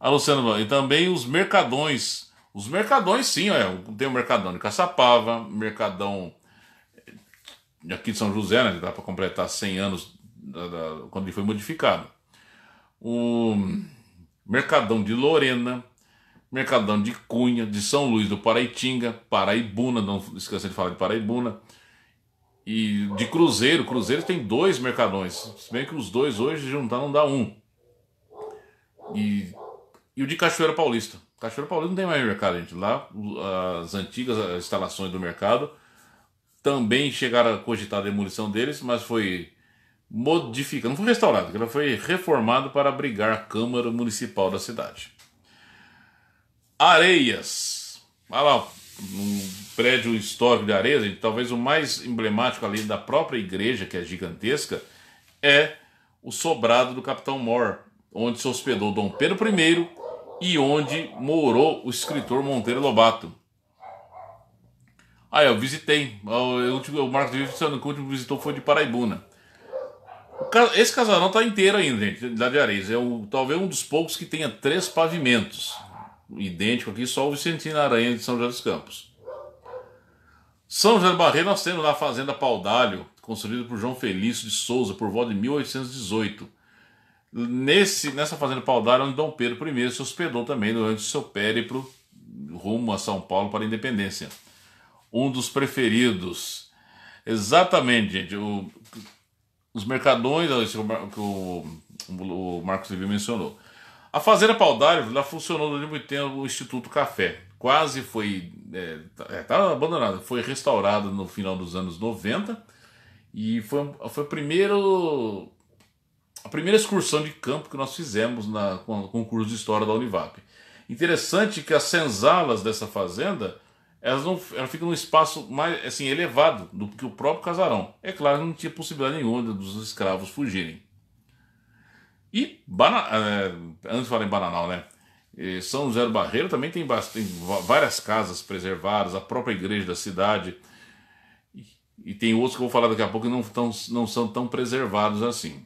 a ah, Luciana e também os mercadões. Os mercadões, sim, tem o mercadão de Caçapava, mercadão eh, aqui de São José, né, que dá para completar 100 anos da, da, quando ele foi modificado. O mercadão de Lorena, mercadão de Cunha, de São Luís do Paraitinga, Paraibuna, não esqueça de falar de Paraibuna. E de Cruzeiro, Cruzeiro tem dois mercadões, se bem que os dois hoje juntar não dá um. E e o de Cachoeira Paulista. Cachoeira Paulista não tem mais mercado, gente. Lá, as antigas instalações do mercado também chegaram a cogitar a demolição deles, mas foi modificada, não foi restaurado ela foi reformado para abrigar a Câmara Municipal da cidade. Areias. Olha lá, um prédio histórico de Areias, gente, talvez o mais emblemático além da própria igreja, que é gigantesca, é o sobrado do Capitão Mor, onde se hospedou Dom Pedro I, e onde morou o escritor Monteiro Lobato. Ah, eu visitei. O, tipo, último, o Marcos de Vives, que o último visitou foi de Paraibuna. Esse casarão tá inteiro ainda, gente, de Areis. É o, talvez um dos poucos que tenha três pavimentos. Idêntico aqui, só o Vicentino Aranha de São José dos Campos. São José do Barreiro, nós temos lá a Fazenda Paudalho, construída por João Felício de Souza por volta de 1818 Nesse, nessa fazenda Paudar, onde Dom Pedro I se hospedou também durante seu périplo rumo a São Paulo para a independência. Um dos preferidos. Exatamente, gente. O, os mercadões que o, o Marcos Livre mencionou. A Fazenda Paudário lá funcionou durante muito tempo o Instituto Café. Quase foi. Estava é, tá, é tá abandonada. Foi restaurada no final dos anos 90 e foi, foi o primeiro a primeira excursão de campo que nós fizemos na, com o concurso de história da Univap. Interessante que as senzalas dessa fazenda elas não elas ficam num espaço mais assim elevado do que o próprio casarão. É claro, que não tinha possibilidade nenhuma dos escravos fugirem. E bana, é, antes de falar em Bananal, né? São José do Barreiro também tem, tem várias casas preservadas, a própria igreja da cidade. E, e tem outros que eu vou falar daqui a pouco que não, tão, não são tão preservados assim.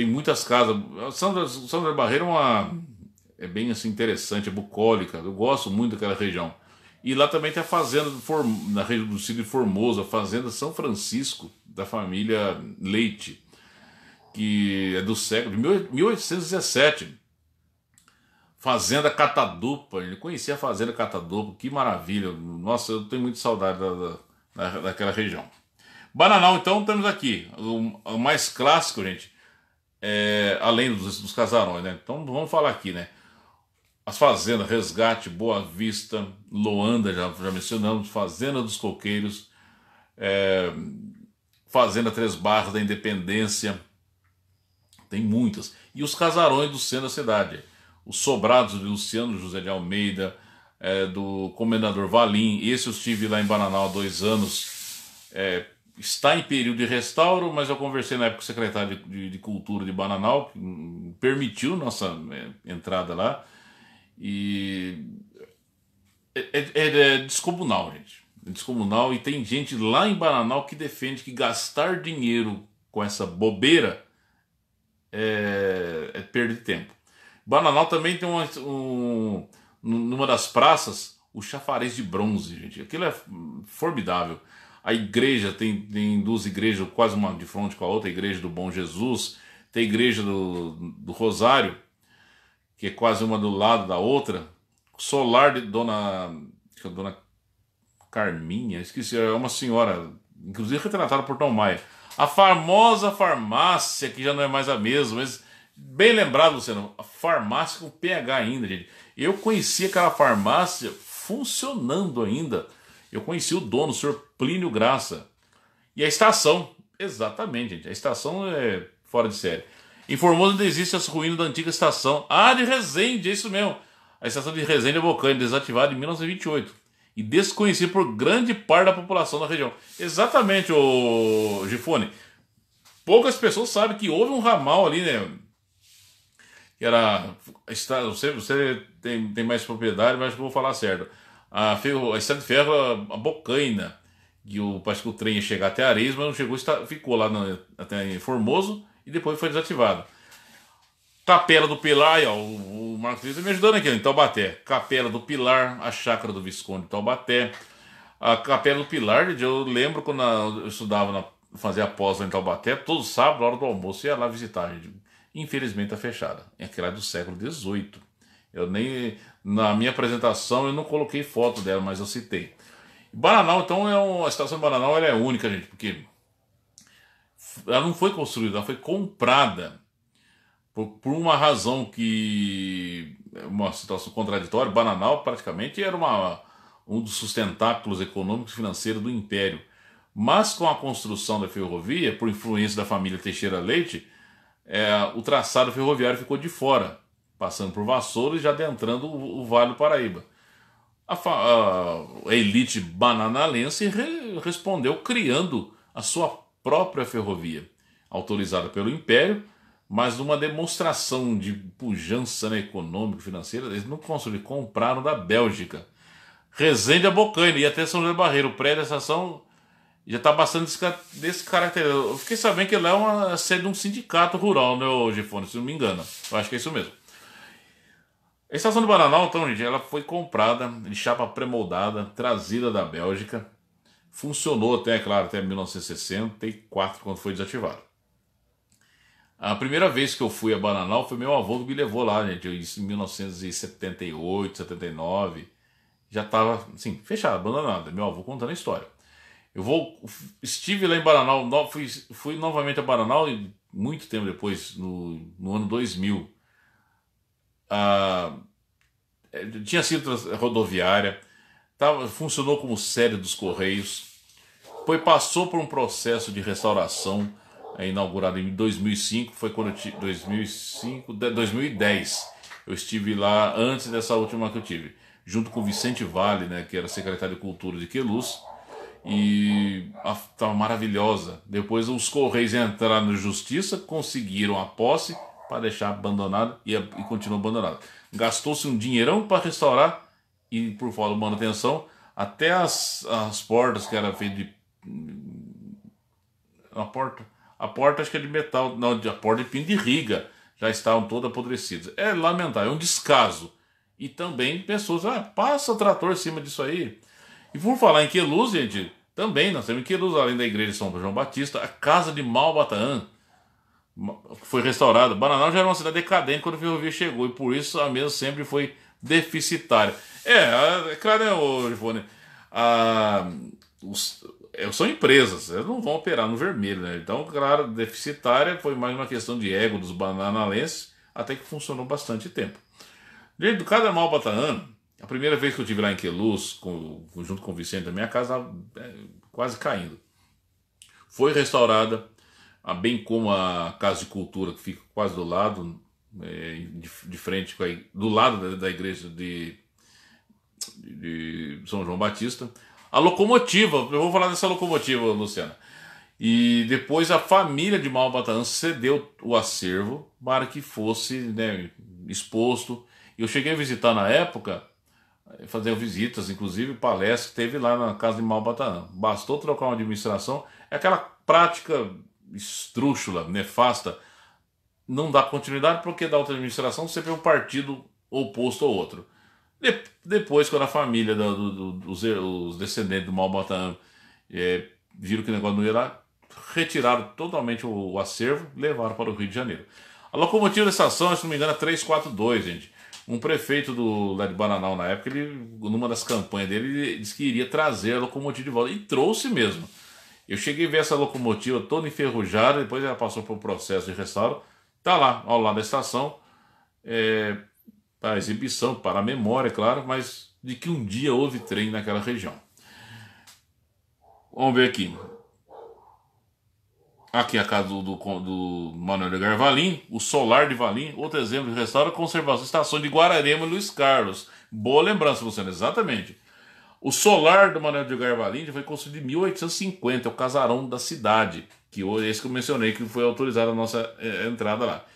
Tem muitas casas. A Sandra, Sandra Barreira é, uma, é bem assim, interessante, é bucólica. Eu gosto muito daquela região. E lá também tem a fazenda do Form... na região do Cílio Formoso, a fazenda São Francisco, da família Leite, que é do século de 1817. Fazenda Catadupa, ele conhecia a Fazenda Catadupa, que maravilha. Nossa, eu tenho muita saudade da, da, daquela região. Bananal, então, estamos aqui. O, o mais clássico, gente, é, além dos, dos casarões, né? Então vamos falar aqui, né? As fazendas, Resgate, Boa Vista, Loanda, já, já mencionamos, Fazenda dos Coqueiros, é, Fazenda Três Barras da Independência, tem muitas. E os casarões do centro da cidade, os sobrados de Luciano José de Almeida, é, do Comendador Valim, esse eu estive lá em Bananal há dois anos, é, está em período de restauro, mas eu conversei na época com o secretário de, de Cultura de Bananal, que hum, permitiu nossa é, entrada lá, e é, é, é, é descomunal, gente. É descomunal, e tem gente lá em Bananal que defende que gastar dinheiro com essa bobeira é, é perda de tempo. Bananal também tem uma, um, numa das praças o chafariz de bronze, gente. Aquilo é hum, formidável a igreja, tem, tem duas igrejas quase uma de frente com a outra, a igreja do Bom Jesus, tem a igreja do, do Rosário, que é quase uma do lado da outra, solar de Dona, é Dona Carminha, esqueci, é uma senhora, inclusive retratada por Tom Maia, a famosa farmácia, que já não é mais a mesma, mas bem lembrado, Luciano, a farmácia com PH ainda, gente. Eu conheci aquela farmácia funcionando ainda, eu conheci o dono, o senhor Plínio Graça. E a estação, exatamente, gente, a estação é fora de série. Em Formosa ainda existe as ruínas da antiga estação. Ah, de Resende, é isso mesmo. A estação de Resende é Volcânia, desativada em 1928 e desconhecida por grande parte da população da região. Exatamente, o Gifone. Poucas pessoas sabem que houve um ramal ali, né? Que era. Você, você tem, tem mais propriedade, mas vou falar certo a, ferro, a estrada de ferro, a, Bocaina, que o, parece que o trem ia chegar até Areis, mas não chegou, está, ficou lá no, até em Formoso e depois foi desativado. Capela do Pilar, ó, o, o Marcos está me ajudando aqui, em Taubaté. Capela do Pilar, a Chácara do Visconde de Taubaté. A Capela do Pilar, eu lembro quando eu estudava, na, fazia a pós lá em Taubaté, todo sábado, na hora do almoço, ia lá visitar. Infelizmente está fechada. É aquela do século XVIII. Eu nem na minha apresentação eu não coloquei foto dela, mas eu citei. Bananal, então, é um, a estação de Bananal ela é única, gente, porque ela não foi construída, ela foi comprada por, por uma razão que é uma situação contraditória. Bananal praticamente era uma, um dos sustentáculos econômicos e financeiros do império. Mas com a construção da ferrovia, por influência da família Teixeira Leite, é, o traçado ferroviário ficou de fora passando por Vassoura e já adentrando o, o Vale do Paraíba. A, a, a elite bananalense re, respondeu criando a sua própria ferrovia, autorizada pelo Império, mas numa demonstração de pujança né, econômica financeira, eles não conseguiram, compraram da Bélgica. Resende a Bocaina e até São José Barreiro, o prédio da estação já está bastante descaracterizado. Eu fiquei sabendo que lá é uma sede de um sindicato rural, né, Gifone, se não me engano. Eu acho que é isso mesmo. A estação do Bananal, então, gente, ela foi comprada de chapa pré-moldada, trazida da Bélgica. Funcionou até, claro, até 1964, quando foi desativada. A primeira vez que eu fui a Bananal foi meu avô que me levou lá, gente. Isso em 1978, 79. Já estava, assim, fechada, abandonada. Meu avô contando a história. Eu vou, estive lá em Bananal, fui, fui novamente a Bananal e muito tempo depois, no, no ano 2000 ah, tinha sido rodoviária, tava, funcionou como sede dos Correios, foi, passou por um processo de restauração é, inaugurado em 2005, foi quando eu tive, 2005, 2010, eu estive lá antes dessa última que eu tive, junto com Vicente Vale, né, que era secretário de Cultura de Queluz, e estava maravilhosa. Depois os Correios entraram na justiça, conseguiram a posse, para deixar abandonado e, e continua abandonado. Gastou-se um dinheirão para restaurar e por falta de manutenção, até as, as portas que era feito de. Hum, a porta, a porta acho que é de metal, não, a porta de pino de riga, já estavam todas apodrecidas. É lamentável, é um descaso. E também pessoas, ah, passa trator em cima disso aí. E por falar em Queluz, gente, também nós temos em Queluz, além da igreja de São João Batista, a casa de Malbataã, foi restaurada. Bananal já era uma cidade decadente quando a ferrovia chegou e por isso a mesa sempre foi deficitária. É, é claro, né, ô, Ivone, os, é, são empresas, elas não vão operar no vermelho, né? Então, claro, deficitária foi mais uma questão de ego dos bananalenses, até que funcionou bastante tempo. Gente, do Cadamal Bataano, a primeira vez que eu tive lá em Queluz, com, junto com o Vicente, a minha casa é, quase caindo. Foi restaurada, ah, bem como a Casa de Cultura, que fica quase do lado, é, de, de, frente, do lado da, da igreja de, de, São João Batista. A locomotiva, eu vou falar dessa locomotiva, Luciana. E depois a família de Malbataan cedeu o acervo para que fosse né, exposto. Eu cheguei a visitar na época, eh, fazer visitas, inclusive palestras que teve lá na casa de Malbataan. Bastou trocar uma administração, é aquela prática estrúxula, nefasta, não dá continuidade porque da outra administração você vê um partido oposto ao outro. De, depois, quando a família do, do, dos os descendentes do Malbatan é, viram que o negócio não ia lá, retiraram totalmente o, o acervo, levaram para o Rio de Janeiro. A locomotiva dessa ação, se não me engano, é 342, gente. Um prefeito do, lá de Bananal na época, ele, numa das campanhas dele, ele disse que iria trazer a locomotiva de volta. E trouxe mesmo. Eu cheguei a ver essa locomotiva toda enferrujada, depois ela passou por um processo de restauro. Está lá, ao lado da estação, é, para tá exibição, para a memória, claro, mas de que um dia houve trem naquela região. Vamos ver aqui. Aqui a casa do, do, do Manuel Garvalim, o Solar de Valim, outro exemplo de restauro, conservação, estação de Guararema, Luiz Carlos. Boa lembrança, Luciano, exatamente. O solar do Manuel de Garvalinde foi construído em 1850, é o casarão da cidade, que hoje é esse que eu mencionei, que foi autorizada a nossa é, entrada lá.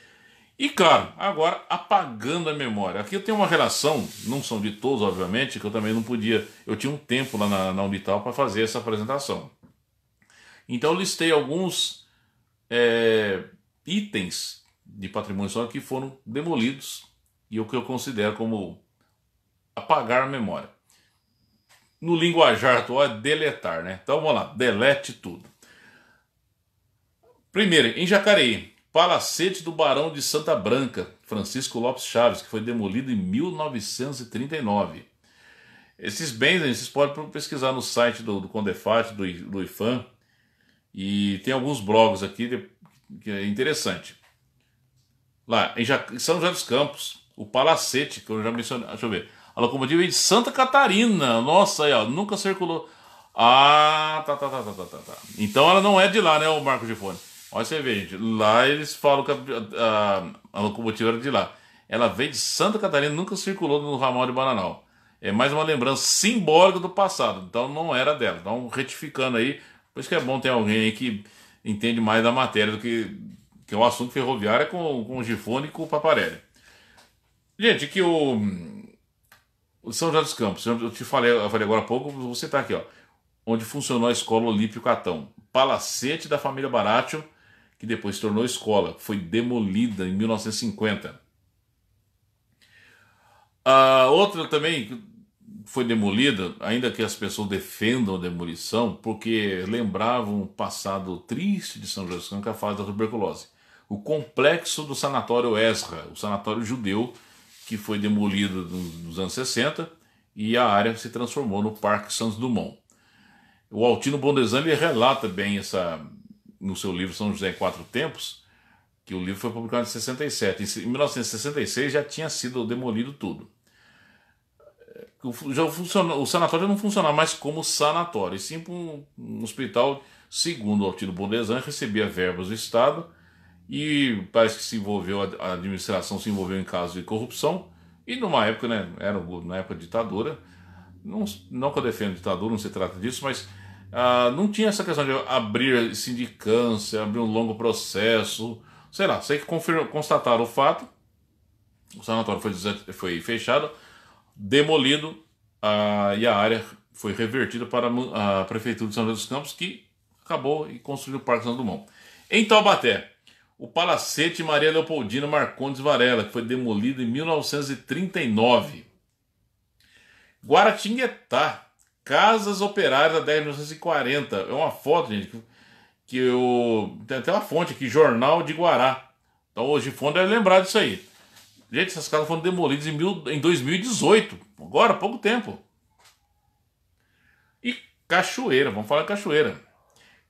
E claro, agora apagando a memória. Aqui eu tenho uma relação, não são de todos, obviamente, que eu também não podia. Eu tinha um tempo lá na, na Unital para fazer essa apresentação. Então eu listei alguns é, itens de patrimônio histórico que foram demolidos e o que eu considero como apagar a memória no linguajar atual é deletar, né? Então vamos lá, delete tudo. Primeiro, em Jacareí, palacete do Barão de Santa Branca, Francisco Lopes Chaves, que foi demolido em 1939. Esses bens, né, vocês podem pesquisar no site do, do Condefat, do, do IFAM, e tem alguns blogs aqui que é interessante. Lá, em, São José dos Campos, o Palacete, que eu já mencionei, deixa eu ver, a locomotiva veio é de Santa Catarina. Nossa, aí, ó, nunca circulou. Ah, tá, tá, tá, tá, tá, tá. tá. Então ela não é de lá, né, o Marco de Fone? Olha você vê, gente. Lá eles falam que a, a, a, locomotiva era de lá. Ela veio de Santa Catarina, nunca circulou no ramal de Bananal. É mais uma lembrança simbólica do passado. Então não era dela. Então, retificando aí. Por isso que é bom ter alguém aí que entende mais da matéria do que, que é o assunto ferroviário é com, com o Gifone e com o Paparelli. Gente, que o são José dos Campos, eu te falei, eu falei agora há pouco, você está aqui, ó. Onde funcionou a escola Olímpio Catão. Palacete da família Baratio, que depois se tornou escola. Foi demolida em 1950. A outra também foi demolida, ainda que as pessoas defendam a demolição, porque lembravam um passado triste de São José dos Campos, que é a fase da tuberculose. O complexo do sanatório Ezra, o sanatório judeu, que foi demolida nos anos 60 e a área se transformou no Parque Santos Dumont. O Altino Bondesan relata bem essa no seu livro São José em Quatro Tempos, que o livro foi publicado em 67. Em 1966 já tinha sido demolido tudo. É, já funcionou, o sanatório não funcionava mais como sanatório, e sim um, um hospital, segundo o Altino Bondesan, recebia verbas do Estado e parece que se envolveu, a administração se envolveu em casos de corrupção. E numa época, né, era na época ditadura, não, não que eu defendo ditadura, não se trata disso, mas ah, não tinha essa questão de abrir sindicância, abrir um longo processo, sei lá, sei que confirma, constataram o fato, o sanatório foi, foi fechado, demolido ah, e a área foi revertida para a Prefeitura de São José dos Campos, que acabou e construiu o Parque São Dumont. Em Taubaté, o Palacete Maria Leopoldina Marcondes Varela, que foi demolido em 1939. Guaratinguetá, Casas Operárias da década de 1940. É uma foto, gente, que eu. Tem até uma fonte aqui, Jornal de Guará. Então hoje fundo é lembrar disso aí. Gente, essas casas foram demolidas em, mil, em 2018, agora, pouco tempo. E Cachoeira, vamos falar de Cachoeira.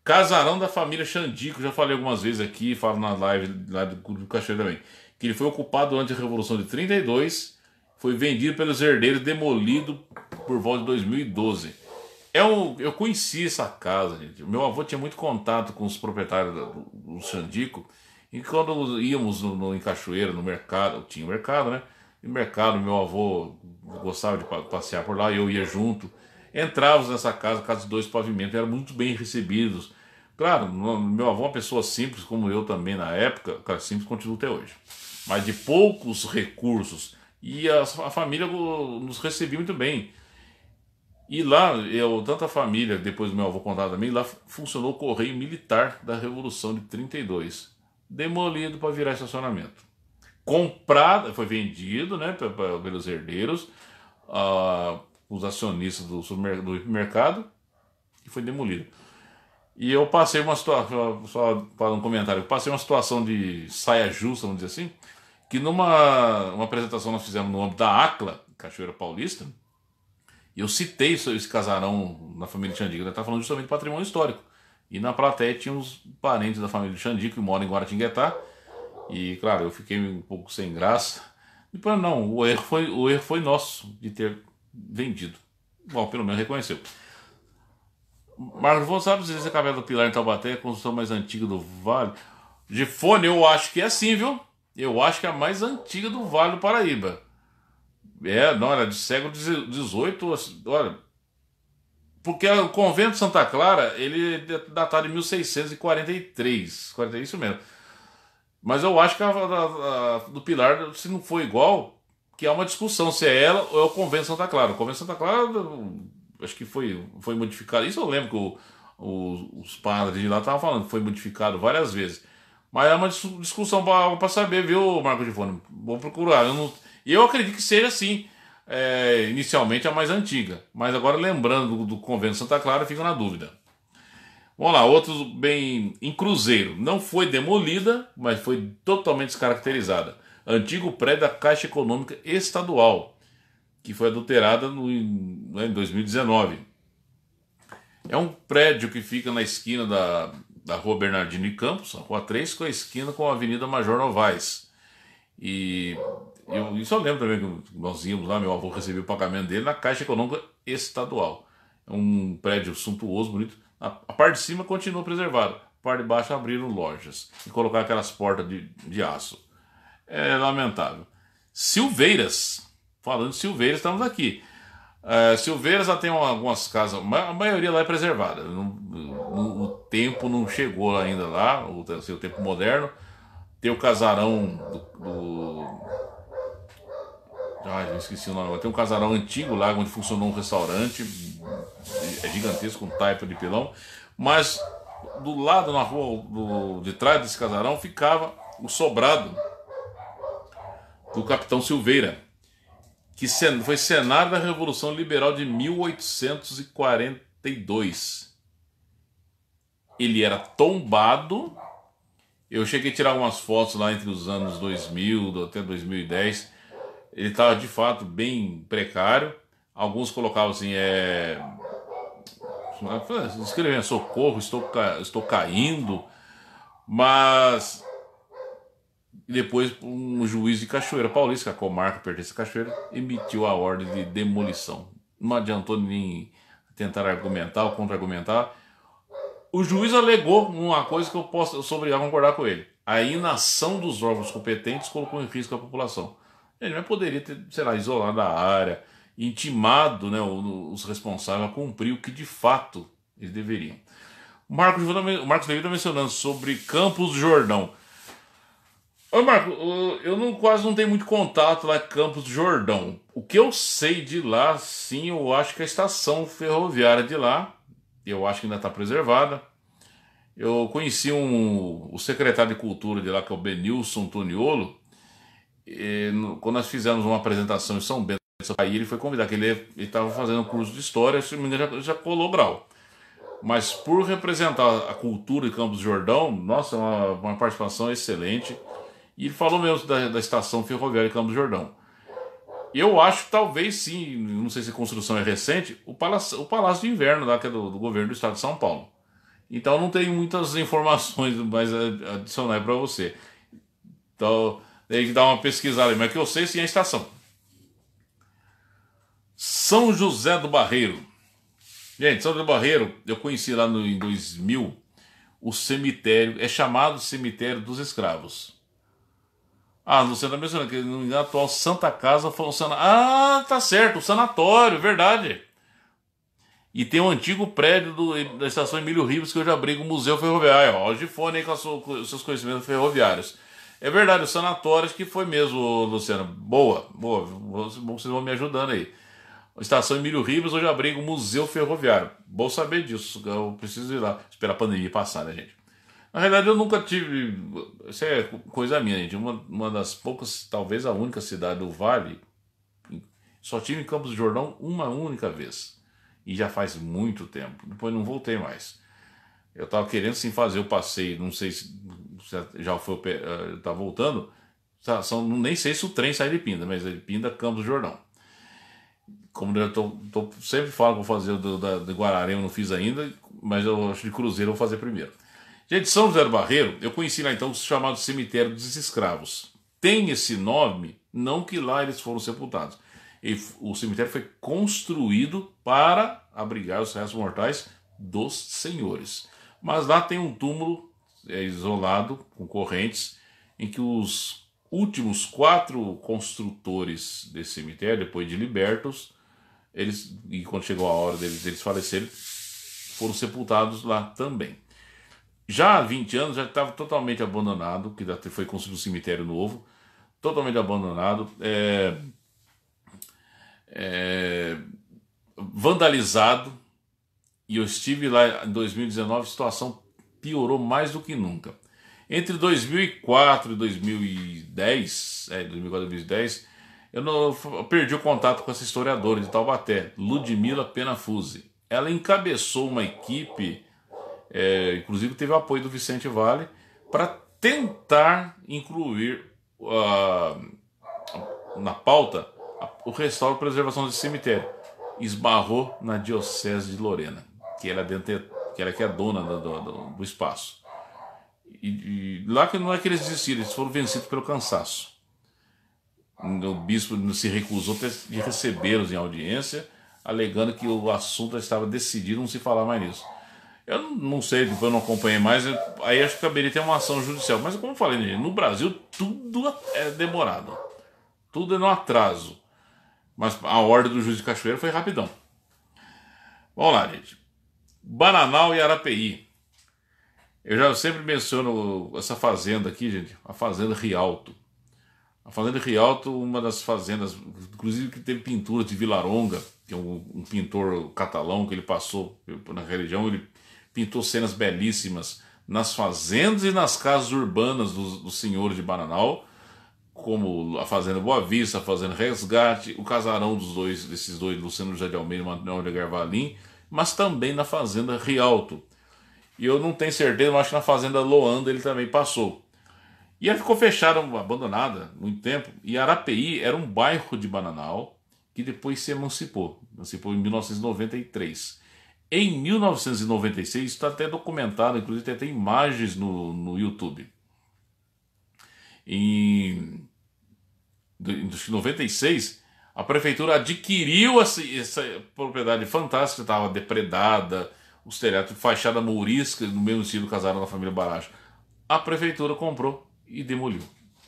Casarão da família Xandico, já falei algumas vezes aqui, falo na live lá do Clube do Cachoeiro também, que ele foi ocupado durante a Revolução de 32, foi vendido pelos herdeiros, demolido por volta de 2012. É um, eu conheci essa casa, gente. Meu avô tinha muito contato com os proprietários do, do Xandico, e quando íamos no, no, em Cachoeira, no mercado, tinha mercado, né? E mercado, meu avô gostava de passear por lá, eu ia junto entrávamos nessa casa, casa de dois pavimentos, eram muito bem recebidos. Claro, meu avô, é uma pessoa simples como eu também na época, cara, simples continua até hoje, mas de poucos recursos. E a, a família nos recebia muito bem. E lá, eu, tanta família, depois do meu avô contar também, lá funcionou o correio militar da Revolução de 32, demolido para virar estacionamento. Comprado, foi vendido né, pelos herdeiros, uh, os acionistas do, do mercado, e foi demolido. E eu passei uma situação, só para um comentário, eu passei uma situação de saia justa, vamos dizer assim, que numa uma apresentação nós fizemos no âmbito da ACLA, Cachoeira Paulista, e eu citei esse casarão na família de Xandico, está né? falando justamente de patrimônio histórico. E na plateia tinha uns parentes da família de Xandico que moram em Guaratinguetá, e claro, eu fiquei um pouco sem graça. para não, o erro foi, o erro foi nosso de ter vendido. Bom, pelo menos reconheceu. Marcos se esse Cabelo do Pilar em Taubaté é a construção mais antiga do Vale. De fone, eu acho que é sim, viu? Eu acho que é a mais antiga do Vale do Paraíba. É, não, era de século XVIII, assim, olha... Porque o convento de Santa Clara, ele é datado em 1643, 40, isso mesmo. Mas eu acho que a, a, a, do Pilar, se não for igual, que é uma discussão se é ela ou é o convento de Santa Clara. O convento de Santa Clara acho que foi, foi modificado. Isso eu lembro que o, o, os padres de lá estavam falando, foi modificado várias vezes. Mas é uma discussão para saber, viu, Marco de Fone? Vou procurar. Eu, não, eu acredito que seja assim, é, inicialmente a mais antiga. Mas agora, lembrando do, do convento Santa Clara, fica na dúvida. Vamos lá, outro bem em Cruzeiro. Não foi demolida, mas foi totalmente descaracterizada. Antigo prédio da Caixa Econômica Estadual, que foi adulterada no, em 2019. Né, é um prédio que fica na esquina da, da Rua Bernardino e Campos, a Rua 3, com a esquina com a Avenida Major Novaes. E eu, isso eu lembro também que nós íamos lá, meu avô recebeu o pagamento dele na Caixa Econômica Estadual. É um prédio suntuoso, bonito. A, a parte de cima continua preservada, a parte de baixo abriram lojas e colocaram aquelas portas de, de aço. É lamentável. Silveiras, falando de Silveiras, estamos aqui. Uh, é, Silveiras já tem uma, algumas casas, a maioria lá é preservada. Não, não, o tempo não chegou ainda lá, o, assim, o tempo moderno. Tem o casarão do. do... Ai, eu esqueci o nome. Tem um casarão antigo lá onde funcionou um restaurante. É gigantesco, um taipa de pilão. Mas do lado, na rua do, de trás desse casarão, ficava o sobrado do Capitão Silveira que foi cenário da Revolução Liberal de 1842. Ele era tombado. Eu cheguei a tirar umas fotos lá entre os anos 2000 até 2010. Ele estava de fato bem precário. Alguns colocavam assim: é... socorro, estou, ca... estou caindo. Mas e depois um juiz de Cachoeira Paulista, que é a comarca pertence a Cachoeira, emitiu a ordem de demolição. Não adiantou nem tentar argumentar ou contra-argumentar. O juiz alegou uma coisa que eu posso sobre a concordar com ele. A inação dos órgãos competentes colocou em risco a população. Ele poderia ter, sei lá, isolado a área, intimado né, os responsáveis a cumprir o que de fato eles deveriam. O Marcos, o está mencionando sobre Campos do Jordão. Ô Marco, eu não, quase não tenho muito contato lá em Campos do Jordão. O que eu sei de lá, sim, eu acho que a estação ferroviária de lá, eu acho que ainda está preservada. Eu conheci um, o secretário de Cultura de lá, que é o Benilson Toniolo, e, no, quando nós fizemos uma apresentação em São Bento, aí ele foi convidado, que ele estava fazendo um curso de história, se não já, já colou grau. Mas por representar a cultura de Campos do Jordão, nossa, uma, uma participação excelente. E ele falou mesmo da, da estação ferroviária em Campos do Jordão. Eu acho, talvez sim, não sei se a construção é recente, o Palácio, o palácio de Inverno, lá, que é do, do governo do estado de São Paulo. Então não tenho muitas informações mais adicionais para você. Então, tem que dar uma pesquisada, mas que eu sei sim é a estação. São José do Barreiro. Gente, São José do Barreiro, eu conheci lá no, em 2000 o cemitério, é chamado Cemitério dos Escravos. Ah, você está mencionando que no atual Santa Casa funciona. Ah, tá certo, o sanatório, verdade. E tem o um antigo prédio do, da estação Emílio Ribas que hoje abriga o Museu Ferroviário. Ó, de fone aí com, sua, com, os seus conhecimentos ferroviários. É verdade, o sanatório acho que foi mesmo, Luciano. Boa, boa. Vocês vão me ajudando aí. estação Emílio Ribas hoje abriga o Museu Ferroviário. Bom saber disso, eu preciso ir lá. Esperar a pandemia passar, né, gente? Na verdade, eu nunca tive. Isso é coisa minha, gente. Uma, uma das poucas, talvez a única cidade do Vale. Só tive em Campos do Jordão uma única vez. E já faz muito tempo. Depois não voltei mais. Eu estava querendo sim fazer o passeio, não sei se já foi. Está eh, voltando. São, nem sei se o trem sai de Pinda, mas é de Pinda, Campos do Jordão. Como eu tô, tô sempre falo que vou fazer do, da, de Guararema, não fiz ainda, mas eu acho de Cruzeiro eu vou fazer primeiro. Gente, São José do Barreiro, eu conheci lá então o chamado Cemitério dos Escravos. Tem esse nome, não que lá eles foram sepultados. E o cemitério foi construído para abrigar os restos mortais dos senhores. Mas lá tem um túmulo é, isolado, com correntes, em que os últimos quatro construtores desse cemitério, depois de libertos, eles, e quando chegou a hora deles, deles falecerem, foram sepultados lá também já há 20 anos já estava totalmente abandonado, que foi construído um cemitério novo, totalmente abandonado, é, é, vandalizado. E eu estive lá em 2019, a situação piorou mais do que nunca. Entre 2004 e 2010, é, 2004 e 2010, eu, eu perdi o contato com essa historiadora de Taubaté, Ludmila Penafuse. Ela encabeçou uma equipe é, inclusive teve o apoio do Vicente Vale, para tentar incluir uh, na pauta o restauro e preservação do cemitério. Esbarrou na Diocese de Lorena, que era, é dentro, que, era é que é dona do, do, do espaço. E, e, lá que não é que eles desistiram, eles foram vencidos pelo cansaço. O bispo se recusou de recebê-los em audiência, alegando que o assunto estava decidido, não se falar mais nisso. Eu não sei, depois tipo, eu não acompanhei mais. Eu, aí acho que caberia ter uma ação judicial. Mas como eu falei, no Brasil tudo é demorado. Tudo é no atraso. Mas a ordem do juiz de Cachoeira foi rapidão. Vamos lá, gente. Bananal e Arapeí. Eu já sempre menciono essa fazenda aqui, gente. A Fazenda Rialto. A Fazenda Rialto, uma das fazendas, inclusive que teve pintura de Vilaronga, que é um, um pintor catalão que ele passou na religião, ele pintou cenas belíssimas nas fazendas e nas casas urbanas do senhor de Bananal, como a Fazenda Boa Vista, a Fazenda Resgate, o casarão dos dois, desses dois, Luciano José de Almeida e Manuel de Garvalim, mas também na Fazenda Rialto. E eu não tenho certeza, mas acho que na Fazenda Loanda ele também passou. E ela ficou fechada, abandonada, muito tempo. E Arapeí era um bairro de Bananal que depois se emancipou. Emancipou em 1993. Em 1996, está até documentado, inclusive tem até imagens no, no YouTube. Em, em 96, a prefeitura adquiriu essa, essa propriedade fantástica, estava depredada, os telhados, fachada mourisca, no mesmo estilo casaram da família Baracho. A prefeitura comprou e demoliu.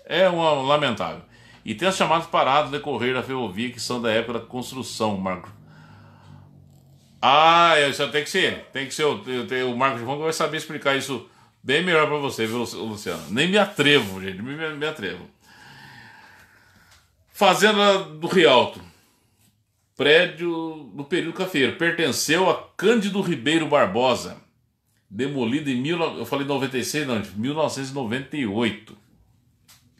É uma lamentável. E tem as chamadas paradas decorrer da ferrovia, que são da época da construção, Marco ah, isso tem que ser. Tem que ser. Eu, eu, eu, o Marco João vai saber explicar isso bem melhor para você, viu, Luciano? Nem me atrevo, gente. Me, me atrevo. Fazenda do Rialto. Prédio do período cafeiro. Pertenceu a Cândido Ribeiro Barbosa. demolido em mil, eu falei 96, não, 1998.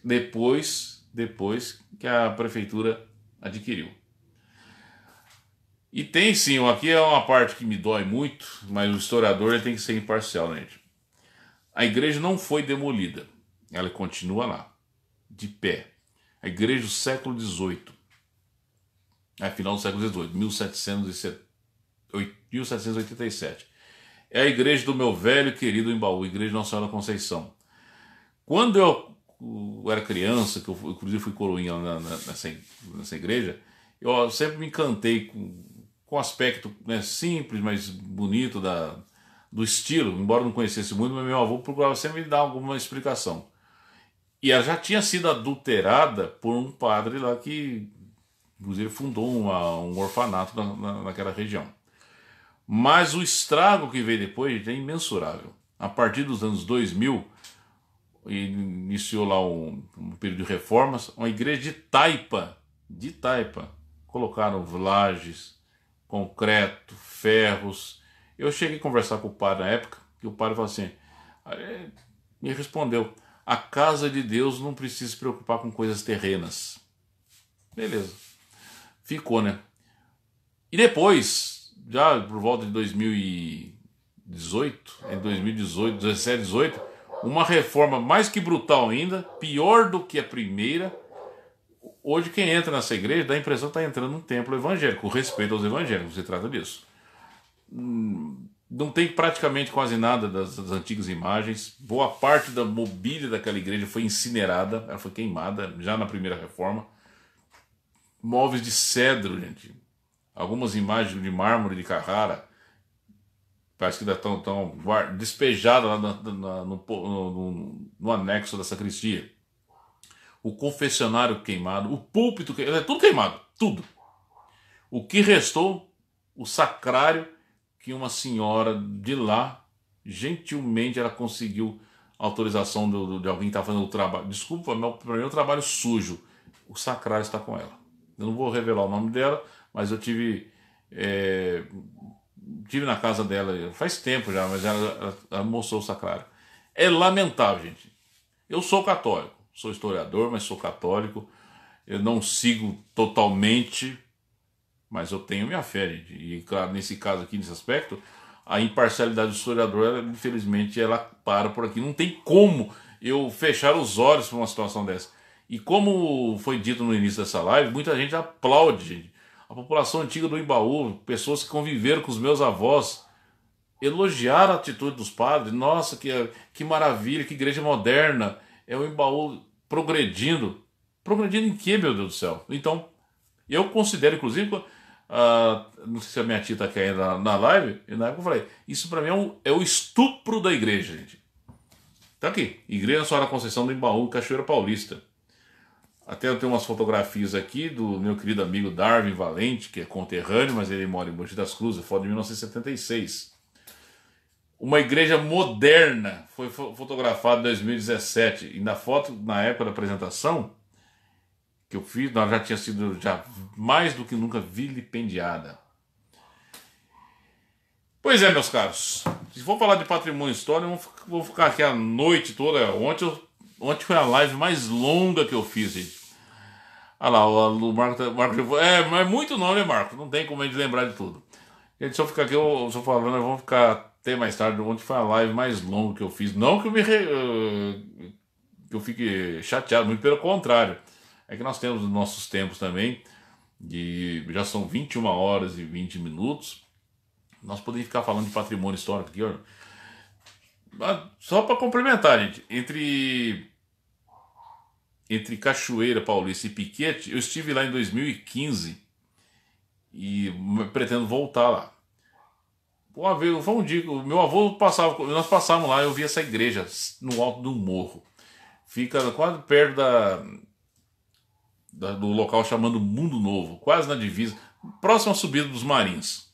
Depois, depois que a prefeitura adquiriu. E tem sim, aqui é uma parte que me dói muito, mas o historiador ele tem que ser imparcial, né? Gente? A igreja não foi demolida, ela continua lá, de pé. A igreja do século XVIII, é final do século XVIII, 1787. É a igreja do meu velho querido Embaú, a igreja Nossa Senhora da Conceição. Quando eu, eu era criança, que eu inclusive fui coroinha nessa, nessa igreja, eu sempre me encantei com com aspecto né, simples, mas bonito da, do estilo, embora não conhecesse muito, mas meu avô procurava sempre me dar alguma explicação. E ela já tinha sido adulterada por um padre lá que, inclusive, fundou uma, um orfanato na, na, naquela região. Mas o estrago que veio depois é imensurável. A partir dos anos 2000, iniciou lá um, um período de reformas, uma igreja de taipa, de taipa, colocaram lajes, concreto, ferros. Eu cheguei a conversar com o padre na época, e o padre falou assim: me respondeu, a casa de Deus não precisa se preocupar com coisas terrenas. Beleza. Ficou, né? E depois, já por volta de 2018, em 2018, 17, 18, uma reforma mais que brutal ainda, pior do que a primeira Hoje, quem entra nessa igreja dá a impressão que está entrando num templo evangélico, respeito aos evangélicos, se trata disso. Hum, não tem praticamente quase nada das, das antigas imagens, boa parte da mobília daquela igreja foi incinerada, ela foi queimada já na primeira reforma. Móveis de cedro, gente, algumas imagens de mármore de Carrara, parece que ainda estão, estão despejadas lá no, no, no, no anexo da sacristia o confessionário queimado, o púlpito queimado, é tudo queimado, tudo. O que restou? O sacrário que uma senhora de lá, gentilmente, ela conseguiu autorização do, do, de alguém que está fazendo o trabalho. Desculpa, meu mim é trabalho sujo. O sacrário está com ela. Eu não vou revelar o nome dela, mas eu tive. É, tive na casa dela faz tempo já, mas ela, ela, ela mostrou o sacrário. É lamentável, gente. Eu sou católico sou historiador, mas sou católico. Eu não sigo totalmente, mas eu tenho minha fé. E, claro, nesse caso aqui, nesse aspecto, a imparcialidade do historiador, ela, infelizmente, ela para por aqui. Não tem como eu fechar os olhos para uma situação dessa. E como foi dito no início dessa live, muita gente aplaude, gente. A população antiga do Ibaú, pessoas que conviveram com os meus avós, elogiaram a atitude dos padres. Nossa, que, que maravilha, que igreja moderna é o Embaú progredindo. Progredindo em quê, meu Deus do céu? Então, eu considero, inclusive, uh, não sei se a minha tia está caindo na, na, live, e na época eu falei, isso para mim é, um, é o estupro da igreja, gente. Tá aqui, Igreja Senhora Conceição do Embaú, Cachoeira Paulista. Até eu tenho umas fotografias aqui do meu querido amigo Darwin Valente, que é conterrâneo, mas ele mora em Mogi das Cruzes, é foto de 1976. Uma igreja moderna foi fotografada em 2017 e na foto na época da apresentação que eu fiz, ela já tinha sido já mais do que nunca vilipendiada. Pois é, meus caros. Se for falar de patrimônio histórico, eu vou ficar aqui a noite toda. Ontem, eu, ontem foi a live mais longa que eu fiz, gente. Olha lá, o, Marco, tá, Marco. É, mas é muito nome, Marco. Não tem como a gente lembrar de tudo. Gente, se eu ficar aqui, eu, se eu falando, nós vamos ficar tem mais tarde ontem foi a live mais longa que eu fiz. Não que eu me re... Eh, que eu fique chateado, muito pelo contrário. É que nós temos nossos tempos também, e já são 21 horas e 20 minutos. Nós podemos ficar falando de patrimônio histórico aqui, ah, Só para complementar, gente, entre entre Cachoeira Paulista e Piquete, eu estive lá em 2015 e pretendo voltar lá. Uma vez, foi um dia, o meu avô passava, nós passávamos lá, eu vi essa igreja no alto de um morro. Fica quase perto da, da do local chamado Mundo Novo, quase na divisa, próxima subida dos Marins.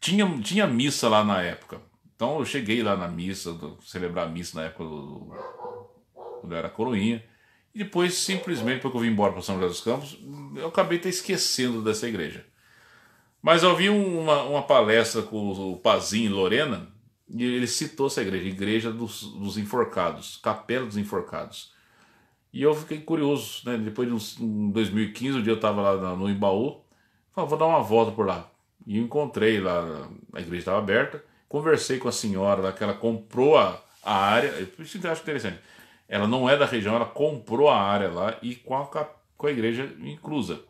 Tinha, tinha missa lá na época. Então eu cheguei lá na missa, do, celebrar a missa na época do, do, quando era coroinha. E depois, simplesmente, porque eu vim embora para São José dos Campos, eu acabei até esquecendo dessa igreja. Mas eu vi uma, uma palestra com o Pazinho Lorena, e ele citou essa igreja, Igreja dos, dos Enforcados, Capela dos Enforcados. E eu fiquei curioso, né? Depois de uns, um 2015, um dia eu estava lá no Embaú, falei, vou dar uma volta por lá. E encontrei lá, a igreja estava aberta, conversei com a senhora lá, que ela comprou a, a área, isso eu acho interessante. Ela não é da região, ela comprou a área lá e com a, com a igreja inclusa.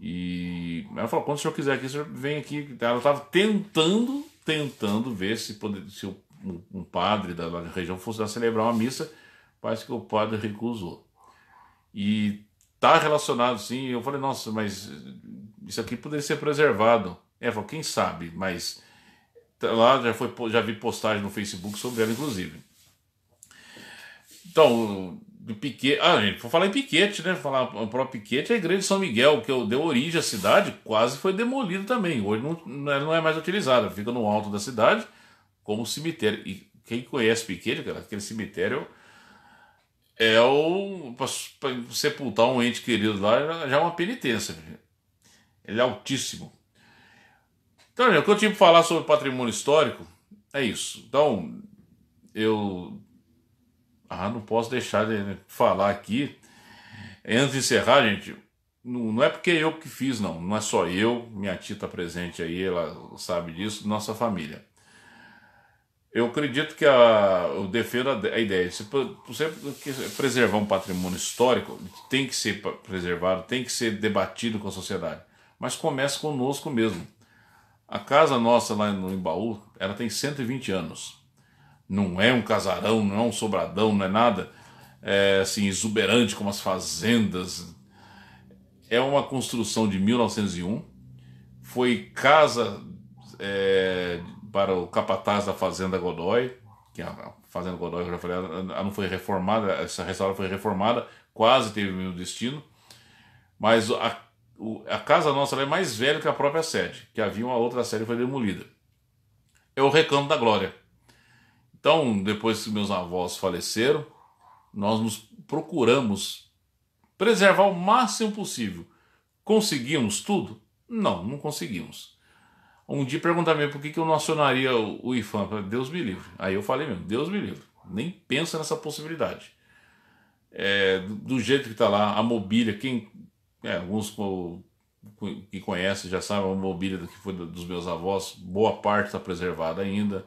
E ela falou: quando o senhor quiser aqui, o senhor vem aqui. Ela estava tentando, tentando ver se, poder, se um, padre da, da região fosse lá celebrar uma missa. Parece que o padre recusou. E tá relacionado sim. Eu falei: nossa, mas isso aqui poderia ser preservado. Ela falou: quem sabe, mas tá lá já, foi, já vi postagem no Facebook sobre ela, inclusive. Então, do Piquete. Ah, gente, vou falar em Piquete, né? Falar o próprio Piquete, é a igreja de São Miguel, que deu origem à cidade, quase foi demolida também. Hoje não, é, não é mais utilizada, fica no alto da cidade como cemitério. E quem conhece Piquete, cara, aquele cemitério é o. para sepultar um ente querido lá já é uma penitência. Gente. Ele é altíssimo. Então, gente, o que eu tive para falar sobre patrimônio histórico é isso. Então, eu ah, não posso deixar de falar aqui. Antes de encerrar, gente, não, é porque é eu que fiz, não. Não é só eu, minha tia está presente aí, ela sabe disso, nossa família. Eu acredito que a, eu defendo a, ideia. Se você preservar um patrimônio histórico, tem que ser preservado, tem que ser debatido com a sociedade. Mas começa conosco mesmo. A casa nossa lá no Embaú, ela tem 120 anos não é um casarão, não é um sobradão, não é nada é, assim exuberante como as fazendas. É uma construção de 1901, foi casa é, para o capataz da fazenda Godoy, que é a fazenda Godoy eu já falei, ela não foi reformada, essa restauração foi reformada, quase teve o mesmo destino, mas a, a casa nossa é mais velha que a própria sede, que havia uma outra sede que foi demolida. É o Recanto da Glória então, depois que meus avós faleceram, nós nos procuramos preservar o máximo possível. Conseguimos tudo? Não, não conseguimos. Um dia perguntaram por que, que eu não acionaria o, IFAM. Deus me livre. Aí eu falei mesmo, Deus me livre. Nem pensa nessa possibilidade. É, do, jeito que está lá, a mobília, quem é, alguns que conhecem já sabem a mobília que foi dos meus avós, boa parte está preservada ainda.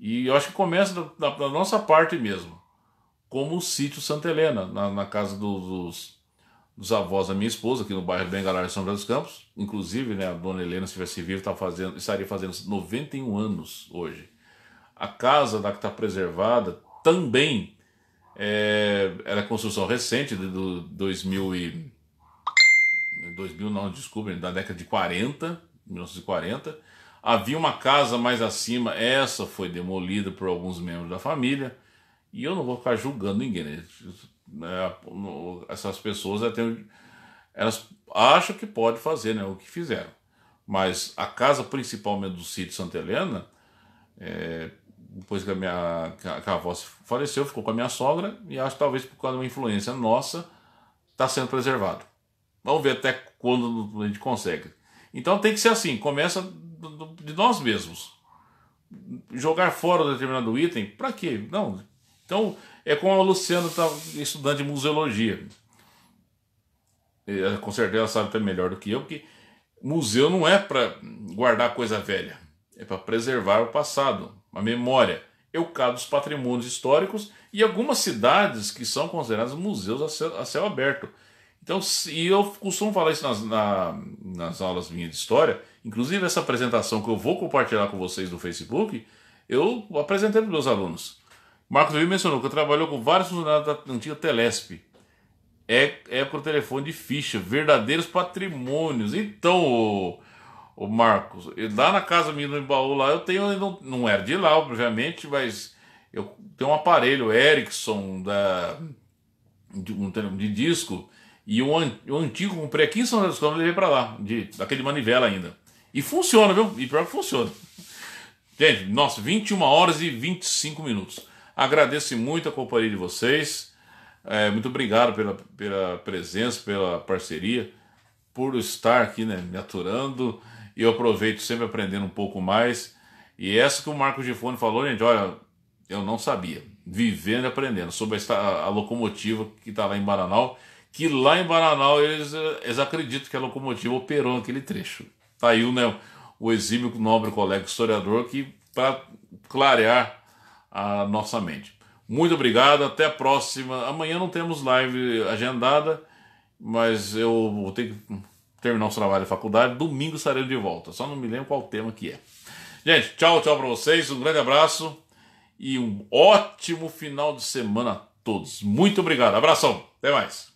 E eu acho que começa da, da nossa parte mesmo, como o sítio Santa Helena, na, na casa do, dos, dos avós da minha esposa, aqui no bairro Bengalar de São José dos Campos. Inclusive, né, a dona Helena, se tivesse vivo tá fazendo, estaria fazendo 91 anos hoje. A casa da que está preservada também é, era construção recente, de, do 2000 e... 2000 não, desculpa, da década de 40, 1940. Havia uma casa mais acima, essa foi demolida por alguns membros da família, e eu não vou ficar julgando ninguém. Né? É, essas pessoas elas acham que pode fazer né, o que fizeram. Mas a casa principalmente do sítio Santa Helena, é, depois que a minha que a avó faleceu, ficou com a minha sogra, e acho talvez por causa de uma influência nossa, está sendo preservado. Vamos ver até quando a gente consegue. Então tem que ser assim, começa do, do, de nós mesmos. Jogar fora um determinado item, para quê? Não. Então, é como a Luciana está estudando de museologia. Ela, com certeza ela sabe até melhor do que eu, que museu não é para guardar coisa velha, é para preservar o passado, a memória. Eu é caso dos patrimônios históricos e algumas cidades que são consideradas museus a céu, a céu aberto. Então, e eu costumo falar isso nas, na, nas aulas minhas de história, Inclusive, essa apresentação que eu vou compartilhar com vocês no Facebook, eu apresentei para os meus alunos. Marcos Vivi mencionou que trabalhou com vários funcionários da antiga Telesp. É, é por telefone de ficha, verdadeiros patrimônios. Então, o, Marcos, lá na casa minha no Embaú, lá eu tenho, não, não era de lá, obviamente, mas eu tenho um aparelho Ericsson da, de, um, de disco e um, antigo comprei aqui em São José dos Campos levei para lá, de, daquele manivela ainda. E funciona, viu? E pior que funciona. Gente, nossa, 21 horas e 25 minutos. Agradeço muito a companhia de vocês. É, muito obrigado pela, pela presença, pela parceria, por estar aqui né, me aturando. E eu aproveito sempre aprendendo um pouco mais. E é essa que o Marco Gifone falou, gente, olha, eu não sabia. Vivendo e aprendendo sobre a, a locomotiva que está lá em Baranal. Que lá em Baranal eles, eh, eles acreditam que a locomotiva operou naquele trecho. Está aí o, né, o exímio nobre colega historiador que para clarear a nossa mente. Muito obrigado, até a próxima. Amanhã não temos live agendada, mas eu vou ter que terminar o trabalho da faculdade. Domingo estarei de volta. Só não me lembro qual tema que é. Gente, tchau, tchau para vocês. Um grande abraço e um ótimo final de semana a todos. Muito obrigado. Abração. Até mais.